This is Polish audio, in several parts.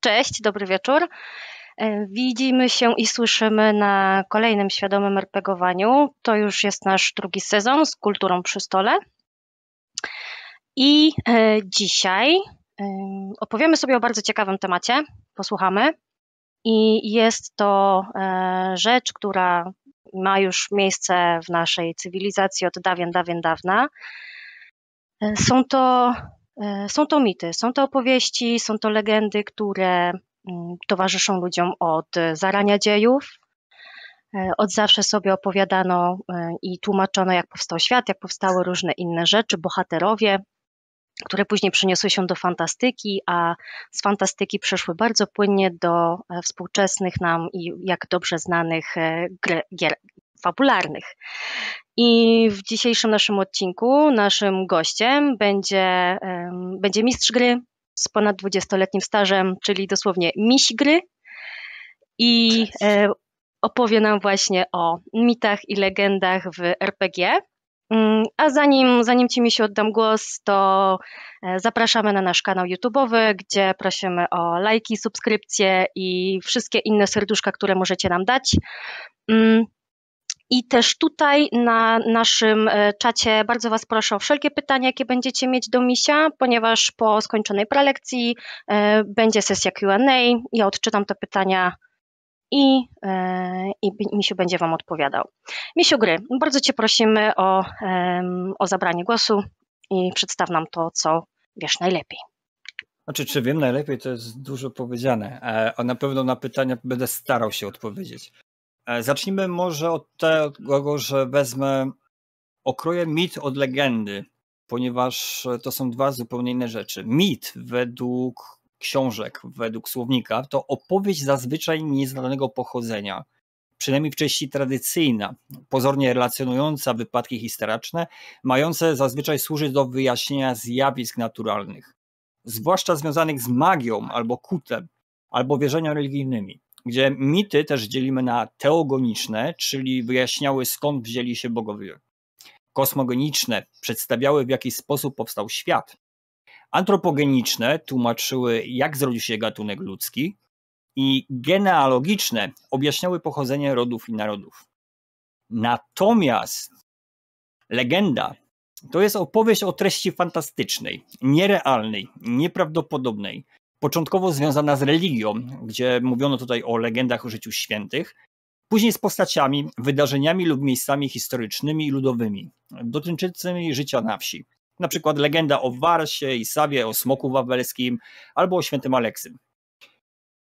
Cześć, dobry wieczór. E, widzimy się i słyszymy na kolejnym świadomym RPGowaniu. To już jest nasz drugi sezon z kulturą przy stole. I e, dzisiaj e, opowiemy sobie o bardzo ciekawym temacie. Posłuchamy. I jest to e, rzecz, która ma już miejsce w naszej cywilizacji od dawien, dawien dawna. E, są to, e, są to mity, są to opowieści, są to legendy, które mm, towarzyszą ludziom od zarania dziejów. Od zawsze sobie opowiadano i tłumaczono, jak powstał świat, jak powstały różne inne rzeczy, bohaterowie, które później przeniosły się do fantastyki, a z fantastyki przeszły bardzo płynnie do e, współczesnych nam i jak dobrze znanych e, gier fabularnych. I w dzisiejszym naszym odcinku naszym gościem będzie, będzie mistrz gry z ponad 20-letnim stażem, czyli dosłownie miś gry. I e, opowie nam właśnie o mitach i legendach w RPG Mm, a zanim, zanim Ci mi się oddam głos, to e, zapraszamy na nasz kanał YouTube'owy, gdzie prosimy o lajki, subskrypcje i wszystkie inne serduszka, które możecie nam dać. Mm, I też tutaj na naszym e, czacie bardzo Was proszę o wszelkie pytania, jakie będziecie mieć do misia, ponieważ po skończonej prelekcji e, będzie sesja QA. Ja odczytam te pytania i, e, i Misiu będzie Wam odpowiadał. Misiu Gry, bardzo Cię prosimy o, o zabranie głosu i przedstaw nam to, co wiesz najlepiej. Znaczy, czy wiem najlepiej, to jest dużo powiedziane. E, a na pewno na pytania będę starał się odpowiedzieć. E, zacznijmy może od tego, że wezmę, okroję mit od legendy, ponieważ to są dwa zupełnie inne rzeczy. Mit według książek według słownika, to opowieść zazwyczaj nieznanego pochodzenia, przynajmniej w części tradycyjna, pozornie relacjonująca wypadki historyczne, mające zazwyczaj służyć do wyjaśnienia zjawisk naturalnych, zwłaszcza związanych z magią albo kutem, albo wierzeniami religijnymi, gdzie mity też dzielimy na teogoniczne, czyli wyjaśniały skąd wzięli się bogowie, kosmogoniczne, przedstawiały w jaki sposób powstał świat, antropogeniczne tłumaczyły, jak zrodził się gatunek ludzki, i genealogiczne objaśniały pochodzenie rodów i narodów. Natomiast legenda to jest opowieść o treści fantastycznej, nierealnej, nieprawdopodobnej, początkowo związana z religią, gdzie mówiono tutaj o legendach o życiu świętych, później z postaciami, wydarzeniami lub miejscami historycznymi i ludowymi, dotyczącymi życia na wsi na przykład legenda o Warsie i Sawie, o Smoku Wawelskim albo o Świętym Aleksym.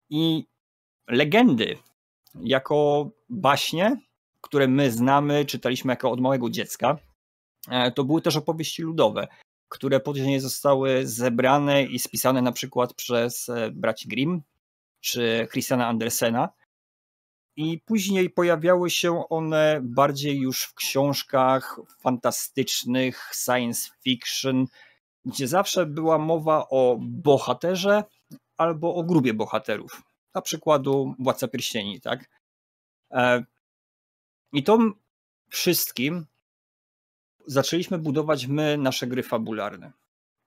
I legendy jako baśnie, które my znamy, czytaliśmy jako od małego dziecka, e, to były też opowieści ludowe, które później zostały zebrane i spisane na przykład przez e, braci Grimm czy Christiana Andersena, i później pojawiały się one bardziej już w książkach fantastycznych, science fiction, gdzie zawsze była mowa o bohaterze albo o grupie bohaterów. Na przykładu Władca Pierścieni, tak? E, I to wszystkim zaczęliśmy budować my nasze gry fabularne.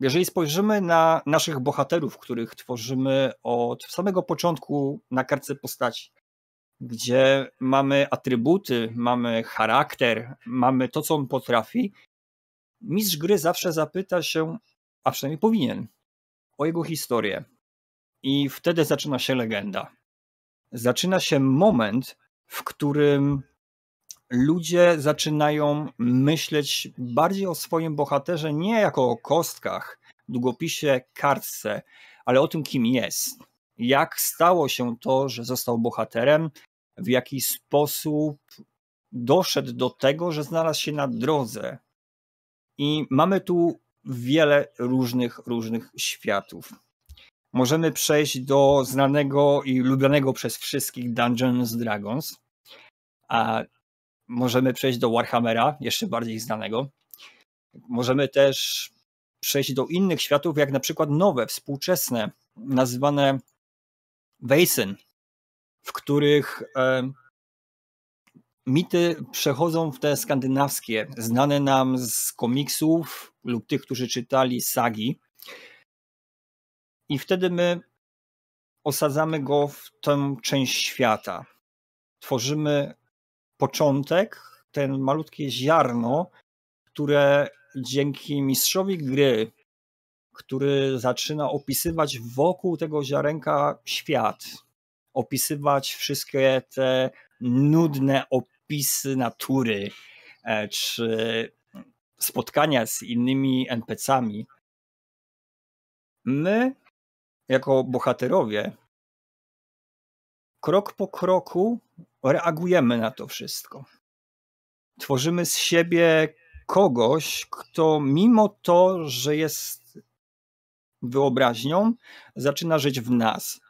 Jeżeli spojrzymy na naszych bohaterów, których tworzymy od samego początku na kartce postaci, gdzie mamy atrybuty, mamy charakter, mamy to, co on potrafi, mistrz gry zawsze zapyta się, a przynajmniej powinien, o jego historię. I wtedy zaczyna się legenda. Zaczyna się moment, w którym ludzie zaczynają myśleć bardziej o swoim bohaterze nie jako o kostkach, długopisie, kartce, ale o tym, kim jest. Jak stało się to, że został bohaterem, w jaki sposób doszedł do tego, że znalazł się na drodze. I mamy tu wiele różnych, różnych światów. Możemy przejść do znanego i lubianego przez wszystkich Dungeons Dragons, a możemy przejść do Warhammera, jeszcze bardziej znanego. Możemy też przejść do innych światów, jak na przykład nowe, współczesne, nazywane Basin, w których e, mity przechodzą w te skandynawskie, znane nam z komiksów lub tych, którzy czytali sagi. I wtedy my osadzamy go w tę część świata. Tworzymy początek, ten malutkie ziarno, które dzięki mistrzowi gry, który zaczyna opisywać wokół tego ziarenka świat, opisywać wszystkie te nudne opisy natury, e, czy spotkania z innymi NPC-ami. My, jako bohaterowie, krok po kroku reagujemy na to wszystko. Tworzymy z siebie kogoś, kto mimo to, że jest wyobraźnią, zaczyna żyć w nas.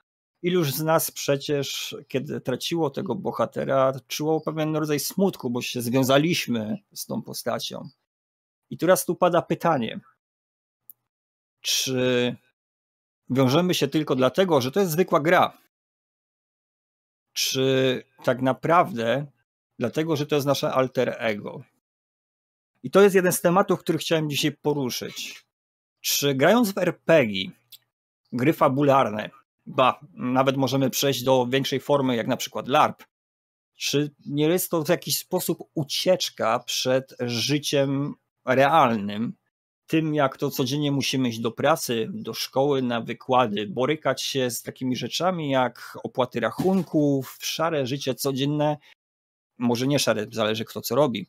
Iluż z nas przecież, kiedy traciło tego bohatera, czuło pewien rodzaj smutku, bo się związaliśmy z tą postacią. I teraz tu pada pytanie, czy wiążemy się tylko dlatego, że to jest zwykła gra? Czy tak naprawdę dlatego, że to jest nasze alter ego? I to jest jeden z tematów, który chciałem dzisiaj poruszyć. Czy grając w RPG, gry fabularne, Ba, nawet możemy przejść do większej formy, jak na przykład LARP. Czy nie jest to w jakiś sposób ucieczka przed życiem realnym, tym jak to codziennie musimy iść do pracy, do szkoły, na wykłady, borykać się z takimi rzeczami jak opłaty rachunków, szare życie codzienne, może nie szare, zależy kto co robi.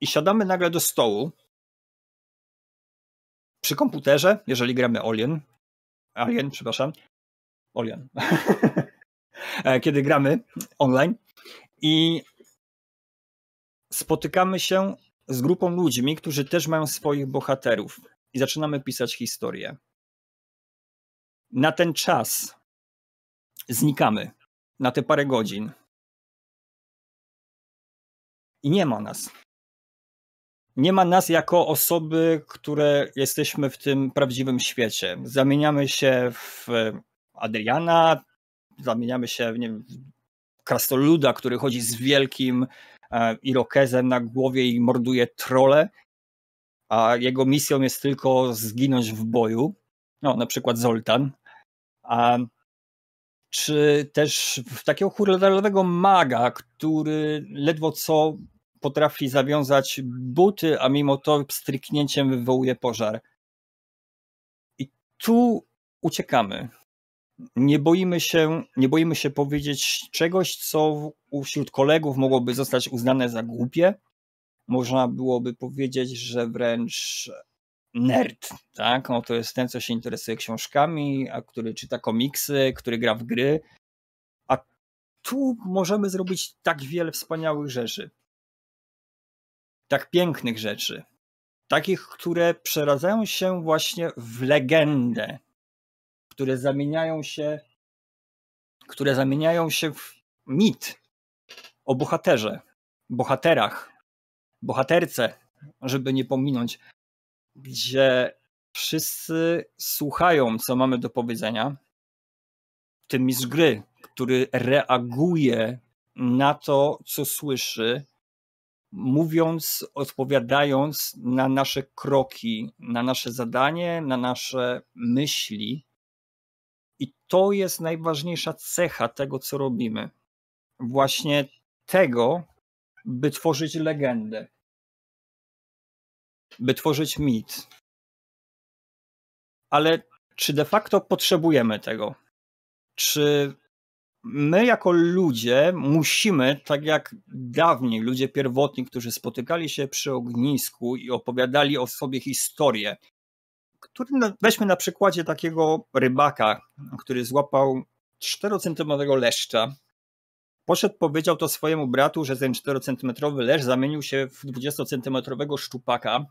I siadamy nagle do stołu przy komputerze, jeżeli gramy Olien. Alien, przepraszam. Alien. E, kiedy gramy online i spotykamy się z grupą ludźmi, którzy też mają swoich bohaterów i zaczynamy pisać historię. Na ten czas znikamy, na te parę godzin. I nie ma nas nie ma nas jako osoby, które jesteśmy w tym prawdziwym świecie. Zamieniamy się w e, Adriana, zamieniamy się w, nie wiem, w krastoluda, który chodzi z wielkim e, irokezem na głowie i morduje trole, a jego misją jest tylko zginąć w boju. No, na przykład Zoltan. A, czy też w takiego hurladalowego maga, który ledwo co potrafi zawiązać buty, a mimo to stryknięciem wywołuje pożar. I tu uciekamy. Nie boimy się, nie boimy się powiedzieć czegoś, co wśród kolegów mogłoby zostać uznane za głupie. Można byłoby powiedzieć, że wręcz nerd, tak? No to jest ten, co się interesuje książkami, a który czyta komiksy, który gra w gry. A tu możemy zrobić tak wiele wspaniałych rzeczy tak pięknych rzeczy. Takich, które przeradzają się właśnie w legendę, które zamieniają się, które zamieniają się w mit o bohaterze, bohaterach, bohaterce, żeby nie pominąć, gdzie wszyscy słuchają, co mamy do powiedzenia, tym mistrz gry, który reaguje na to, co słyszy, mówiąc, odpowiadając na nasze kroki, na nasze zadanie, na nasze myśli. I to jest najważniejsza cecha tego, co robimy. Właśnie tego, by tworzyć legendę, by tworzyć mit. Ale czy de facto potrzebujemy tego? Czy my jako ludzie musimy, tak jak dawniej ludzie pierwotni, którzy spotykali się przy ognisku i opowiadali o sobie historię, który, weźmy na przykładzie takiego rybaka, który złapał 4-centymetrowego leszcza, poszedł, powiedział to swojemu bratu, że ten 4-centymetrowy leszcz zamienił się w 20-centymetrowego szczupaka,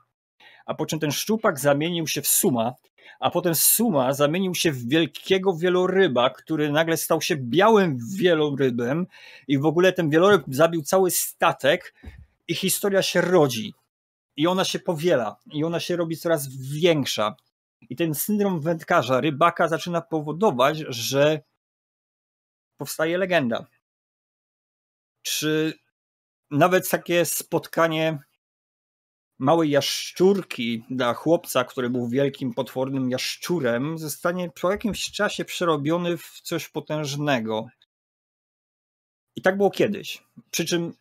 a po czym ten szczupak zamienił się w suma a potem Suma zamienił się w wielkiego wieloryba, który nagle stał się białym wielorybem i w ogóle ten wieloryb zabił cały statek i historia się rodzi. I ona się powiela, i ona się robi coraz większa. I ten syndrom wędkarza, rybaka zaczyna powodować, że powstaje legenda. Czy nawet takie spotkanie małej jaszczurki dla chłopca, który był wielkim, potwornym jaszczurem, zostanie po jakimś czasie przerobiony w coś potężnego. I tak było kiedyś. Przy czym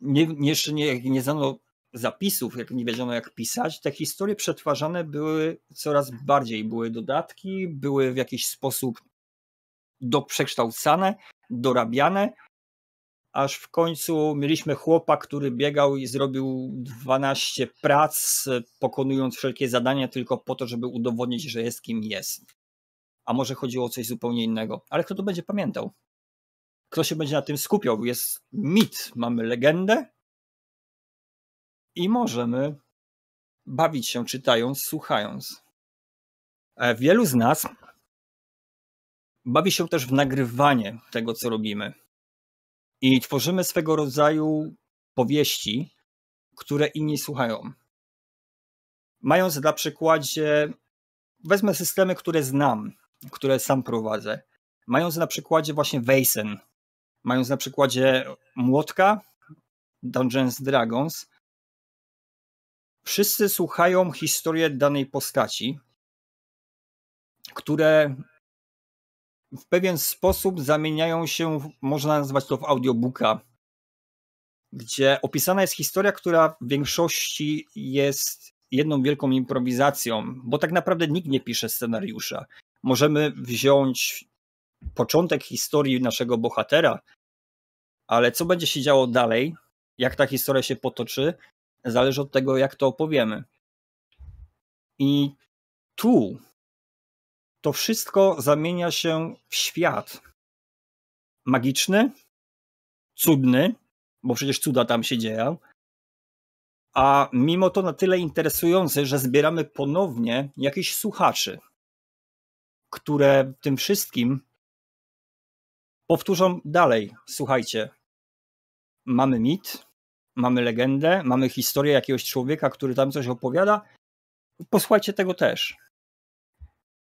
nie, jeszcze nie, jak nie znano zapisów, jak nie wiedziano jak pisać, te historie przetwarzane były coraz bardziej. Były dodatki, były w jakiś sposób doprzekształcane, dorabiane aż w końcu mieliśmy chłopa, który biegał i zrobił 12 prac, pokonując wszelkie zadania tylko po to, żeby udowodnić, że jest kim jest. A może chodziło o coś zupełnie innego. Ale kto to będzie pamiętał? Kto się będzie na tym skupiał? Jest mit, mamy legendę i możemy bawić się czytając, słuchając. E, wielu z nas bawi się też w nagrywanie tego, co robimy i tworzymy swego rodzaju powieści, które inni słuchają. Mając na przykładzie, wezmę systemy, które znam, które sam prowadzę. Mając na przykładzie właśnie Weissen, mając na przykładzie Młotka, Dungeons Dragons, wszyscy słuchają historię danej postaci, które w pewien sposób zamieniają się, można nazwać to w audiobooka, gdzie opisana jest historia, która w większości jest jedną wielką improwizacją, bo tak naprawdę nikt nie pisze scenariusza. Możemy wziąć początek historii naszego bohatera, ale co będzie się działo dalej, jak ta historia się potoczy, zależy od tego, jak to opowiemy. I tu to wszystko zamienia się w świat magiczny, cudny, bo przecież cuda tam się dzieją, a mimo to na tyle interesujący, że zbieramy ponownie jakichś słuchaczy, które tym wszystkim powtórzą dalej. Słuchajcie, mamy mit, mamy legendę, mamy historię jakiegoś człowieka, który tam coś opowiada. Posłuchajcie tego też.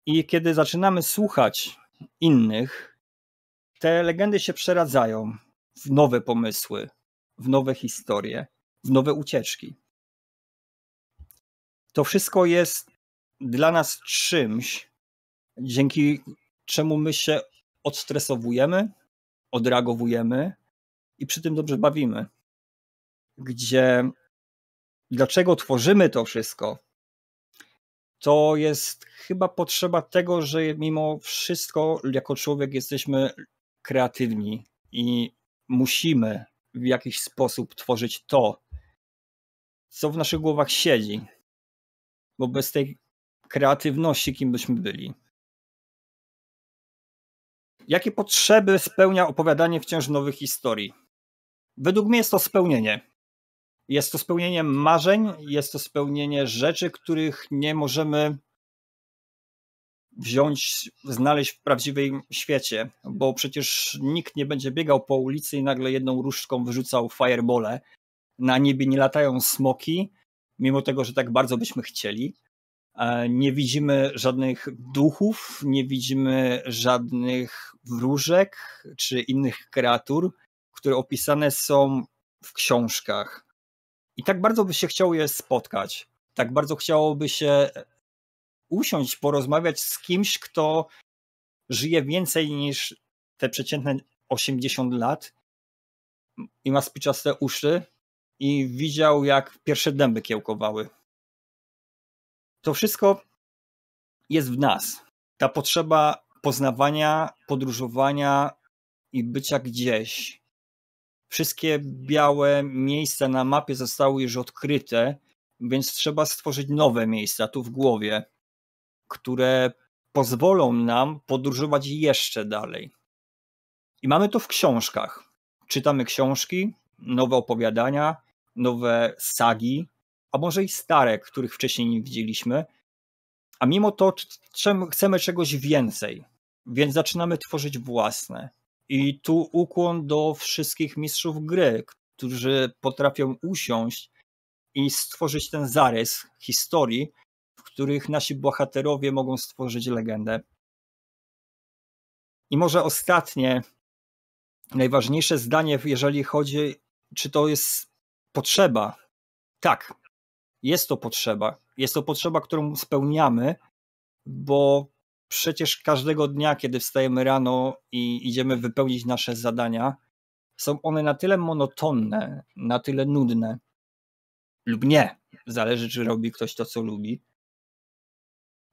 I kiedy zaczynamy słuchać innych, te legendy się przeradzają w nowe pomysły, w nowe historie, w nowe ucieczki. To wszystko jest dla nas czymś, dzięki czemu my się odstresowujemy, odreagowujemy i przy tym dobrze bawimy. Gdzie dlaczego tworzymy to wszystko? to jest chyba potrzeba tego, że mimo wszystko, jako człowiek, jesteśmy kreatywni i musimy w jakiś sposób tworzyć to, co w naszych głowach siedzi. Bo bez tej kreatywności, kim byśmy byli. Jakie potrzeby spełnia opowiadanie wciąż nowych historii? Według mnie jest to spełnienie. Jest to spełnienie marzeń, jest to spełnienie rzeczy, których nie możemy wziąć, znaleźć w prawdziwym świecie, bo przecież nikt nie będzie biegał po ulicy i nagle jedną różdżką wyrzucał firebole. Na niebie nie latają smoki, mimo tego, że tak bardzo byśmy chcieli. E, nie widzimy żadnych duchów, nie widzimy żadnych wróżek czy innych kreatur, które opisane są w książkach. I tak bardzo by się chciał je spotkać. Tak bardzo chciałoby się usiąść, porozmawiać z kimś, kto żyje więcej niż te przeciętne 80 lat i ma spiczaste uszy i widział, jak pierwsze dęby kiełkowały. To wszystko jest w nas. Ta potrzeba poznawania, podróżowania i bycia gdzieś, Wszystkie białe miejsca na mapie zostały już odkryte, więc trzeba stworzyć nowe miejsca tu w głowie, które pozwolą nam podróżować jeszcze dalej. I mamy to w książkach. Czytamy książki, nowe opowiadania, nowe sagi, a może i stare, których wcześniej nie widzieliśmy. A mimo to chcemy czegoś więcej, więc zaczynamy tworzyć własne. I tu ukłon do wszystkich mistrzów gry, którzy potrafią usiąść i stworzyć ten zarys historii, w których nasi bohaterowie mogą stworzyć legendę. I może ostatnie, najważniejsze zdanie, jeżeli chodzi, czy to jest potrzeba. Tak, jest to potrzeba. Jest to potrzeba, którą spełniamy, bo przecież każdego dnia, kiedy wstajemy rano i idziemy wypełnić nasze zadania, są one na tyle monotonne, na tyle nudne, lub nie, zależy czy robi ktoś to, co lubi,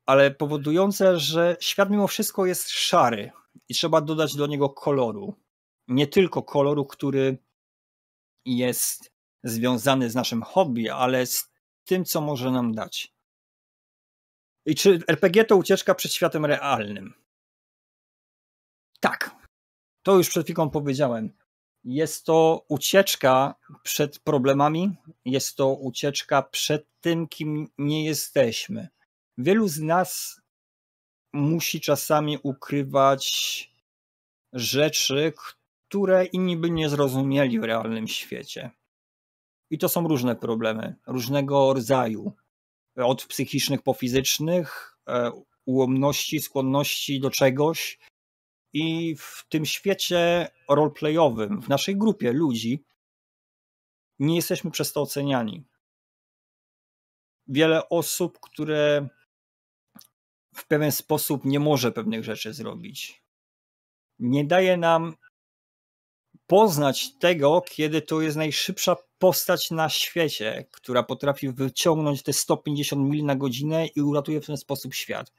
ale powodujące, że świat mimo wszystko jest szary i trzeba dodać do niego koloru. Nie tylko koloru, który jest związany z naszym hobby, ale z tym, co może nam dać. I czy RPG to ucieczka przed światem realnym? Tak. To już przed chwilą powiedziałem. Jest to ucieczka przed problemami, jest to ucieczka przed tym, kim nie jesteśmy. Wielu z nas musi czasami ukrywać rzeczy, które inni by nie zrozumieli w realnym świecie. I to są różne problemy, różnego rodzaju od psychicznych po fizycznych, e, ułomności, skłonności do czegoś. I w tym świecie roleplayowym, w naszej grupie ludzi, nie jesteśmy przez to oceniani. Wiele osób, które w pewien sposób nie może pewnych rzeczy zrobić, nie daje nam poznać tego, kiedy to jest najszybsza postać na świecie, która potrafi wyciągnąć te 150 mil na godzinę i uratuje w ten sposób świat.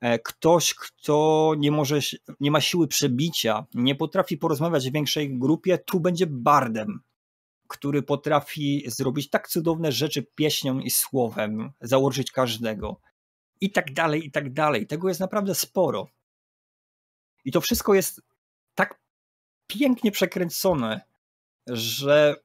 E, ktoś, kto nie, może, nie ma siły przebicia, nie potrafi porozmawiać w większej grupie, tu będzie bardem, który potrafi zrobić tak cudowne rzeczy pieśnią i słowem, założyć każdego. I tak dalej, i tak dalej. Tego jest naprawdę sporo. I to wszystko jest tak pięknie przekręcone, że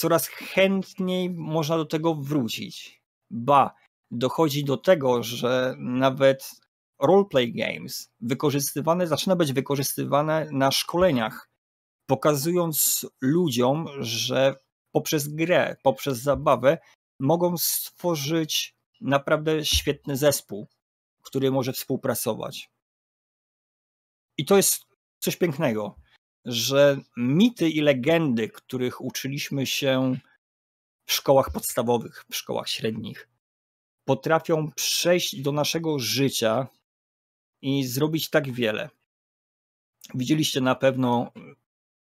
coraz chętniej można do tego wrócić. Ba, dochodzi do tego, że nawet roleplay games wykorzystywane, zaczyna być wykorzystywane na szkoleniach, pokazując ludziom, że poprzez grę, poprzez zabawę mogą stworzyć naprawdę świetny zespół, który może współpracować. I to jest coś pięknego że mity i legendy, których uczyliśmy się w szkołach podstawowych, w szkołach średnich, potrafią przejść do naszego życia i zrobić tak wiele. Widzieliście na pewno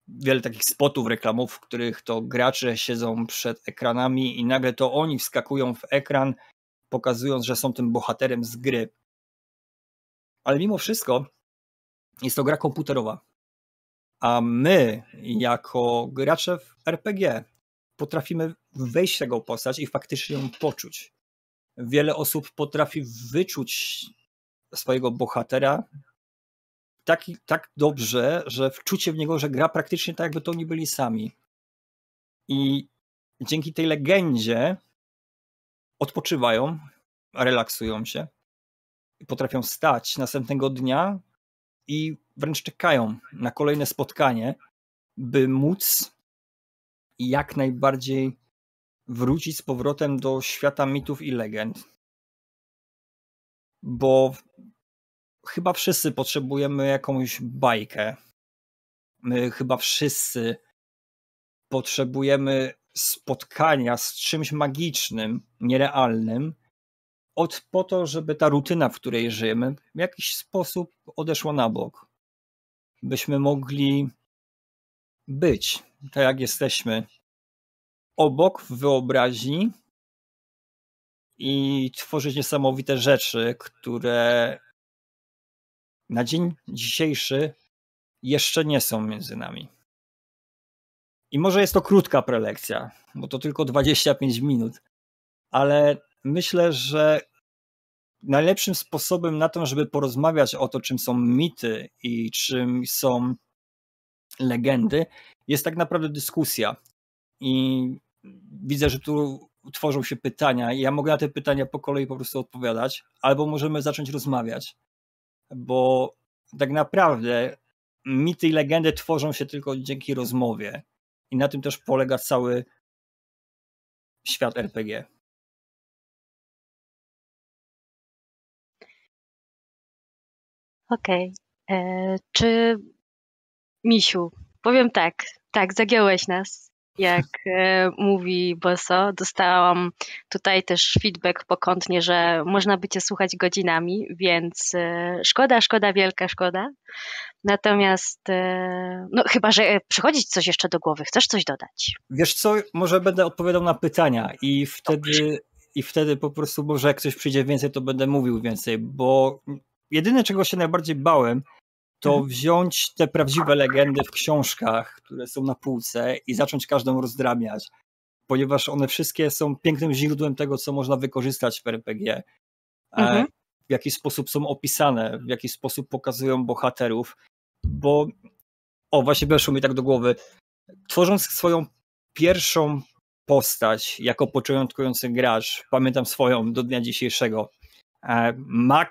wiele takich spotów reklamów, w których to gracze siedzą przed ekranami i nagle to oni wskakują w ekran, pokazując, że są tym bohaterem z gry. Ale mimo wszystko jest to gra komputerowa a my, jako gracze w RPG, potrafimy wejść w tego postać i faktycznie ją poczuć. Wiele osób potrafi wyczuć swojego bohatera tak, tak dobrze, że wczucie w niego, że gra praktycznie tak, jakby to oni byli sami. I dzięki tej legendzie odpoczywają, relaksują się, potrafią stać następnego dnia i wręcz czekają na kolejne spotkanie, by móc jak najbardziej wrócić z powrotem do świata mitów i legend. Bo chyba wszyscy potrzebujemy jakąś bajkę. My chyba wszyscy potrzebujemy spotkania z czymś magicznym, nierealnym, od po to, żeby ta rutyna, w której żyjemy, w jakiś sposób odeszła na bok byśmy mogli być tak, jak jesteśmy, obok w wyobraźni i tworzyć niesamowite rzeczy, które na dzień dzisiejszy jeszcze nie są między nami. I może jest to krótka prelekcja, bo to tylko 25 minut, ale myślę, że najlepszym sposobem na to, żeby porozmawiać o to, czym są mity i czym są legendy, jest tak naprawdę dyskusja. I widzę, że tu tworzą się pytania. Ja mogę na te pytania po kolei po prostu odpowiadać, albo możemy zacząć rozmawiać. Bo tak naprawdę mity i legendy tworzą się tylko dzięki rozmowie. I na tym też polega cały świat RPG. Okej. Okay. E, czy Misiu, powiem tak, tak, zagiąłeś nas. Jak e, mówi Boso, dostałam tutaj też feedback pokątnie, że można by cię słuchać godzinami, więc e, szkoda, szkoda, wielka szkoda. Natomiast, e, no chyba, że przychodzi coś jeszcze do głowy, chcesz coś dodać? Wiesz co, może będę odpowiadał na pytania i wtedy, Dobrze. i wtedy po prostu, może jak coś przyjdzie więcej, to będę mówił więcej, bo jedyne, czego się najbardziej bałem, to mhm. wziąć te prawdziwe legendy w książkach, które są na półce i zacząć każdą rozdramiać, ponieważ one wszystkie są pięknym źródłem tego, co można wykorzystać w RPG. E, mhm. W jaki sposób są opisane, w jaki sposób pokazują bohaterów, bo o, właśnie weszło mi tak do głowy. Tworząc swoją pierwszą postać jako początkujący gracz, pamiętam swoją do dnia dzisiejszego, e, Mac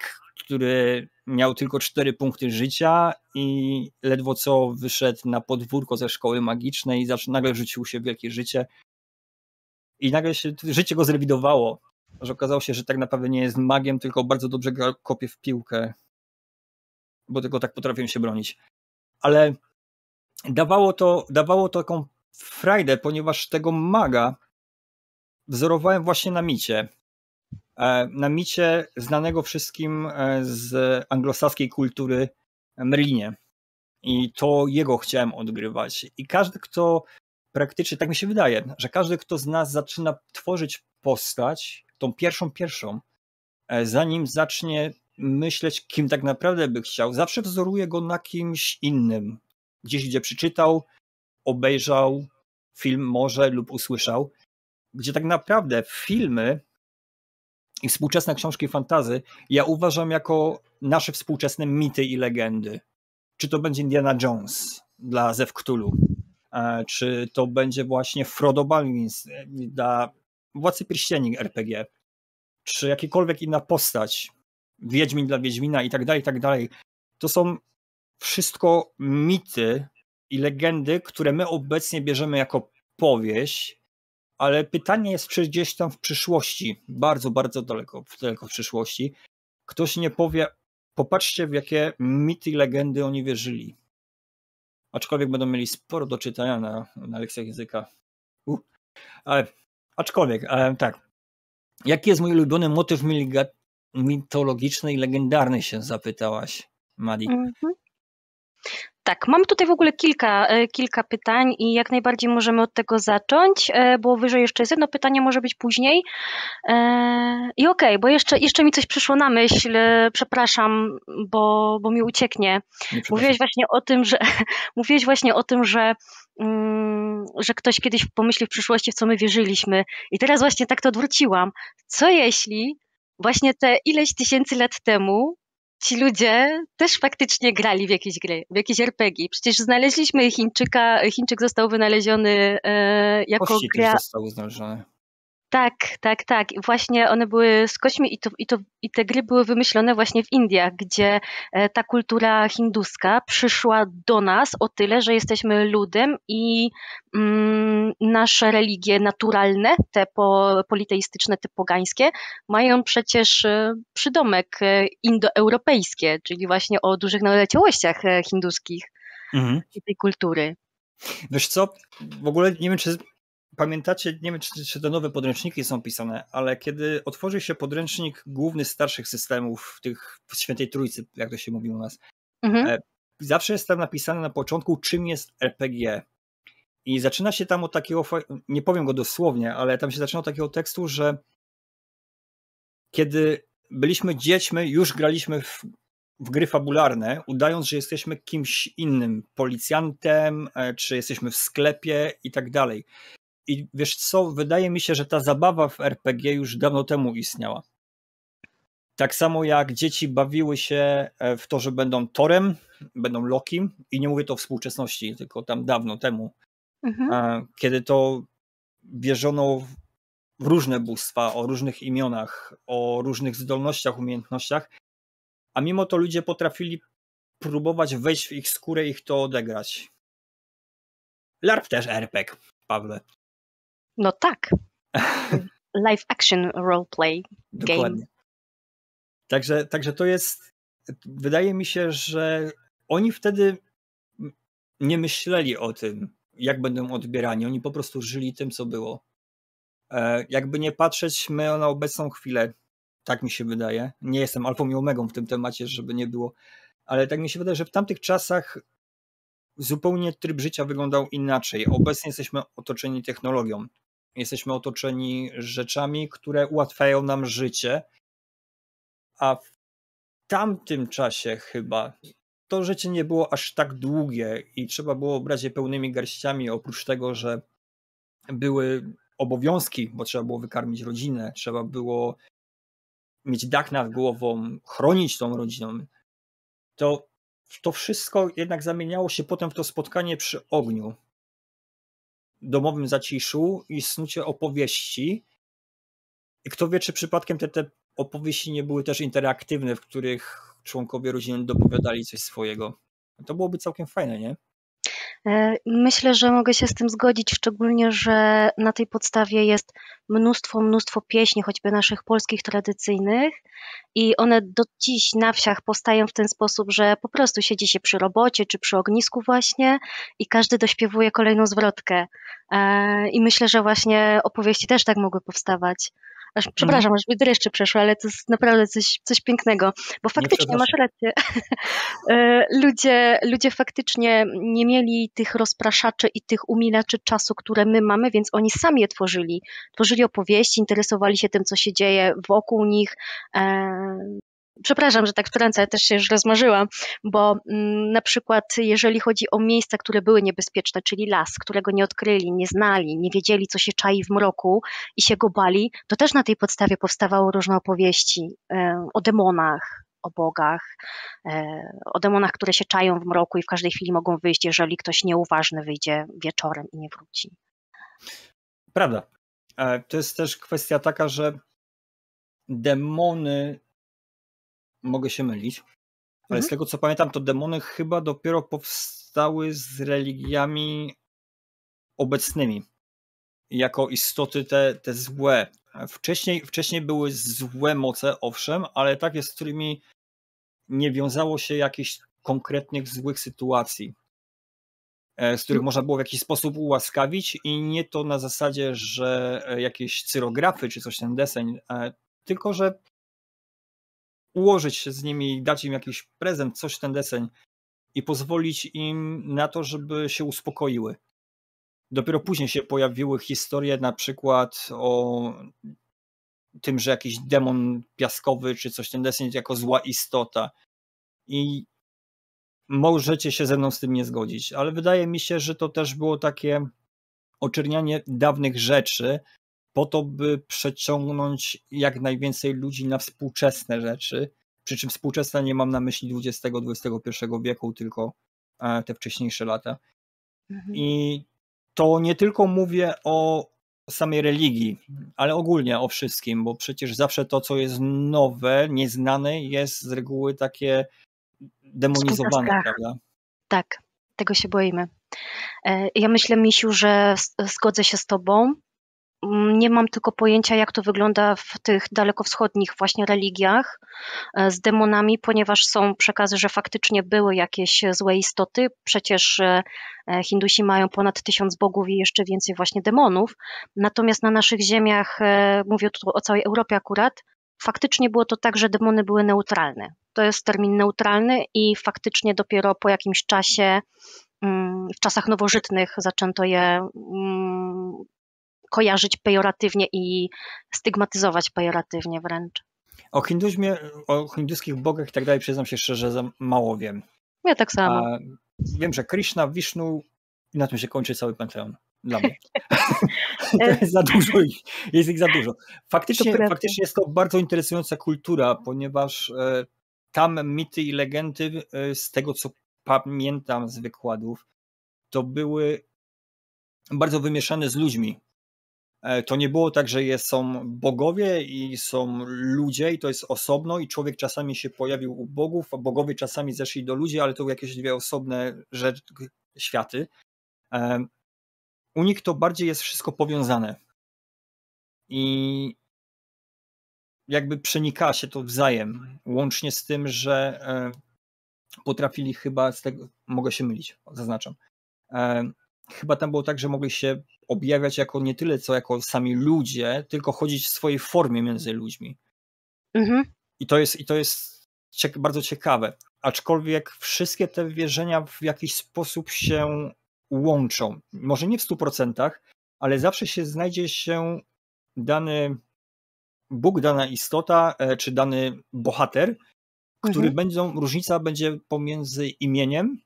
który miał tylko cztery punkty życia i ledwo co wyszedł na podwórko ze szkoły magicznej i nagle rzucił się w wielkie życie. I nagle się, życie go zrewidowało, że okazało się, że tak naprawdę nie jest magiem, tylko bardzo dobrze gra, kopie w piłkę, bo tylko tak potrafiłem się bronić. Ale dawało to, dawało to taką frajdę, ponieważ tego maga wzorowałem właśnie na micie. E, na micie znanego wszystkim e, z anglosaskiej kultury Merlinie. I to jego chciałem odgrywać. I każdy, kto praktycznie, tak mi się wydaje, że każdy, kto z nas zaczyna tworzyć postać, tą pierwszą, pierwszą, e, zanim zacznie myśleć, kim tak naprawdę by chciał, zawsze wzoruje go na kimś innym. Gdzieś, gdzie przeczytał, obejrzał film może lub usłyszał, gdzie tak naprawdę filmy i współczesne książki fantazy ja uważam jako nasze współczesne mity i legendy. Czy to będzie Indiana Jones dla Zew Cthulhu, e, czy to będzie właśnie Frodo Balwins dla Władcy Pierścieni RPG, czy jakiekolwiek inna postać, Wiedźmin dla Wiedźmina i tak dalej, i tak dalej. To są wszystko mity i legendy, które my obecnie bierzemy jako powieść ale pytanie jest, czy gdzieś tam w przyszłości, bardzo, bardzo daleko, daleko w przyszłości, ktoś nie powie, popatrzcie w jakie mity i legendy oni wierzyli. Aczkolwiek będą mieli sporo do czytania na, na lekcjach języka. Uh. Ale, aczkolwiek, ale, tak. Jaki jest mój ulubiony motyw mitologiczny i legendarny się zapytałaś, Madi. Mhm. Tak, mam tutaj w ogóle kilka, e, kilka pytań i jak najbardziej możemy od tego zacząć, e, bo wyżej jeszcze jest jedno pytanie, może być później. E, I okej, okay, bo jeszcze, jeszcze mi coś przyszło na myśl, przepraszam, bo, bo mi ucieknie. Mówiłeś właśnie o tym, że mówiłeś właśnie o tym, że mm, że ktoś kiedyś pomyśli w przyszłości, w co my wierzyliśmy. I teraz właśnie tak to odwróciłam. Co jeśli właśnie te ileś tysięcy lat temu ci ludzie też faktycznie grali w jakieś gry, w jakieś RPG. Przecież znaleźliśmy Chińczyka, Chińczyk został wynaleziony e, jako Kości gra... zostały tak, tak, tak. Właśnie one były z Kośmi i, to, i, to, i te gry były wymyślone właśnie w Indiach, gdzie e, ta kultura hinduska przyszła do nas o tyle, że jesteśmy ludem i mm, nasze religie naturalne, te po, politeistyczne, te pogańskie, mają przecież e, przydomek e, indoeuropejskie, czyli właśnie o dużych naleciałościach hinduskich mhm. i tej kultury. Wiesz co, w ogóle nie wiem, czy pamiętacie, nie wiem czy, czy te nowe podręczniki są pisane, ale kiedy otworzy się podręcznik główny starszych systemów, tych w Świętej Trójcy, jak to się mówi u nas, mhm. E, zawsze jest tam napisane na początku, czym jest RPG. I zaczyna się tam od takiego, nie powiem go dosłownie, ale tam się zaczyna od takiego tekstu, że kiedy byliśmy dziećmi, już graliśmy w, w, gry fabularne, udając, że jesteśmy kimś innym, policjantem, e, czy jesteśmy w sklepie i tak dalej. I wiesz co, wydaje mi się, że ta zabawa w RPG już dawno temu istniała. Tak samo jak dzieci bawiły się e, w to, że będą Torem, będą Lokim i nie mówię to o współczesności, tylko tam dawno temu, mhm. E, kiedy to wierzono w różne bóstwa, o różnych imionach, o różnych zdolnościach, umiejętnościach, a mimo to ludzie potrafili próbować wejść w ich skórę i ich to odegrać. LARP też RPG, Pawle. No tak. Live action roleplay game. Dokładnie. Także, także to jest. Wydaje mi się, że oni wtedy nie myśleli o tym, jak będą odbierani. Oni po prostu żyli tym, co było. E, jakby nie patrzeć, my na obecną chwilę, tak mi się wydaje. Nie jestem alfą i omegą w tym temacie, żeby nie było, ale tak mi się wydaje, że w tamtych czasach zupełnie tryb życia wyglądał inaczej. Obecnie jesteśmy otoczeni technologią. Jesteśmy otoczeni rzeczami, które ułatwiają nam życie. A w tamtym czasie chyba to życie nie było aż tak długie i trzeba było brać je pełnymi garściami, oprócz tego, że były obowiązki, bo trzeba było wykarmić rodzinę, trzeba było mieć dach nad głową, chronić tą rodziną, to to wszystko jednak zamieniało się potem w to spotkanie przy ogniu domowym zaciszu i snucie opowieści. I kto wie, czy przypadkiem te, te opowieści nie były też interaktywne, w których członkowie rodziny dopowiadali coś swojego. To byłoby całkiem fajne, nie? E, myślę, że mogę się z tym zgodzić, szczególnie, że na tej podstawie jest mnóstwo, mnóstwo pieśni, choćby naszych polskich tradycyjnych, i one do dziś na wsiach powstają w ten sposób, że po prostu siedzi się przy robocie czy przy ognisku, właśnie, i każdy dośpiewuje kolejną zwrotkę. E, I myślę, że właśnie opowieści też tak mogły powstawać. Aż, mhm. przepraszam, aż mi dreszcze przeszło, ale to jest naprawdę coś, coś pięknego, bo faktycznie masz rację. E, ludzie, ludzie faktycznie nie mieli tych rozpraszaczy i tych umilaczy czasu, które my mamy, więc oni sami je tworzyli. Tworzyli opowieści, interesowali się tym, co się dzieje wokół nich. E, przepraszam, że tak wtrącę, też się już rozmarzyłam, bo mm, na przykład jeżeli chodzi o miejsca, które były niebezpieczne, czyli las, którego nie odkryli, nie znali, nie wiedzieli, co się czai w mroku i się go bali, to też na tej podstawie powstawały różne opowieści e, o demonach, o bogach, e, o demonach, które się czają w mroku i w każdej chwili mogą wyjść, jeżeli ktoś nieuważny wyjdzie wieczorem i nie wróci. Prawda. E, to jest też kwestia taka, że demony mogę się mylić, ale mhm. z tego co pamiętam, to demony chyba dopiero powstały z religiami obecnymi. Jako istoty te, te złe. Wcześniej, wcześniej były złe moce, owszem, ale takie, z którymi nie wiązało się jakichś konkretnych złych sytuacji, e, z których mm. można było w jakiś sposób ułaskawić i nie to na zasadzie, że e, jakieś cyrografy czy coś ten deseń, e, tylko że ułożyć się z nimi, dać im jakiś prezent, coś ten deseń i pozwolić im na to, żeby się uspokoiły. Dopiero później się pojawiły historie na przykład o tym, że jakiś demon piaskowy czy coś ten deseń jako zła istota. I możecie się ze mną z tym nie zgodzić, ale wydaje mi się, że to też było takie oczernianie dawnych rzeczy, po to, by przeciągnąć jak najwięcej ludzi na współczesne rzeczy. Przy czym współczesne nie mam na myśli XX-XXI wieku, tylko e, te wcześniejsze lata. Mhm. I to nie tylko mówię o samej religii, ale ogólnie o wszystkim, bo przecież zawsze to, co jest nowe, nieznane, jest z reguły takie demonizowane, prawda? Tak, tego się boimy. E, ja myślę, Misiu, że zgodzę się z Tobą. Mm, nie mam tylko pojęcia, jak to wygląda w tych dalekowschodnich właśnie religiach e, z demonami, ponieważ są przekazy, że faktycznie były jakieś złe istoty. Przecież e, e, Hindusi mają ponad tysiąc bogów i jeszcze więcej właśnie demonów. Natomiast na naszych ziemiach, mówię tu o całej Europie akurat, faktycznie było to tak, że demony były neutralne. To jest termin neutralny i faktycznie dopiero po jakimś czasie mm, w czasach nowożytnych zaczęto je mm, kojarzyć pejoratywnie i stygmatyzować pejoratywnie wręcz. O hinduizmie, o hinduskich bogach i tak dalej przyznam się szczerze, za mało wiem. Ja tak samo. A wiem, że Krishna, Vishnu i na tym się kończy cały panteon. Dla mnie. to jest za dużo ich. Jest ich za dużo. Faktycznie, to faktycznie jest to bardzo interesująca kultura, ponieważ e, tam mity i legendy, e, z tego co pamiętam z wykładów, to były bardzo wymieszane z ludźmi. E, to nie było tak, że jest, są bogowie i są ludzie i to jest osobno i człowiek czasami się pojawił u bogów, a bogowie czasami zeszli do ludzi, ale to były jakieś dwie osobne rzeczy, światy. E, u nich to bardziej jest wszystko powiązane. I jakby przenika się to wzajem, łącznie z tym, że e, potrafili chyba z tego, mogę się mylić, zaznaczam, chyba tam było tak, że mogli się objawiać jako nie tyle co jako sami ludzie, tylko chodzić w swojej formie między ludźmi. Mhm. I to jest, i to jest bardzo ciekawe. Aczkolwiek wszystkie te wierzenia w jakiś sposób się łączą. Może nie w stu procentach ale zawsze się znajdzie się dany Bóg, dana istota, e, czy dany bohater, który mhm. będą, różnica będzie pomiędzy imieniem,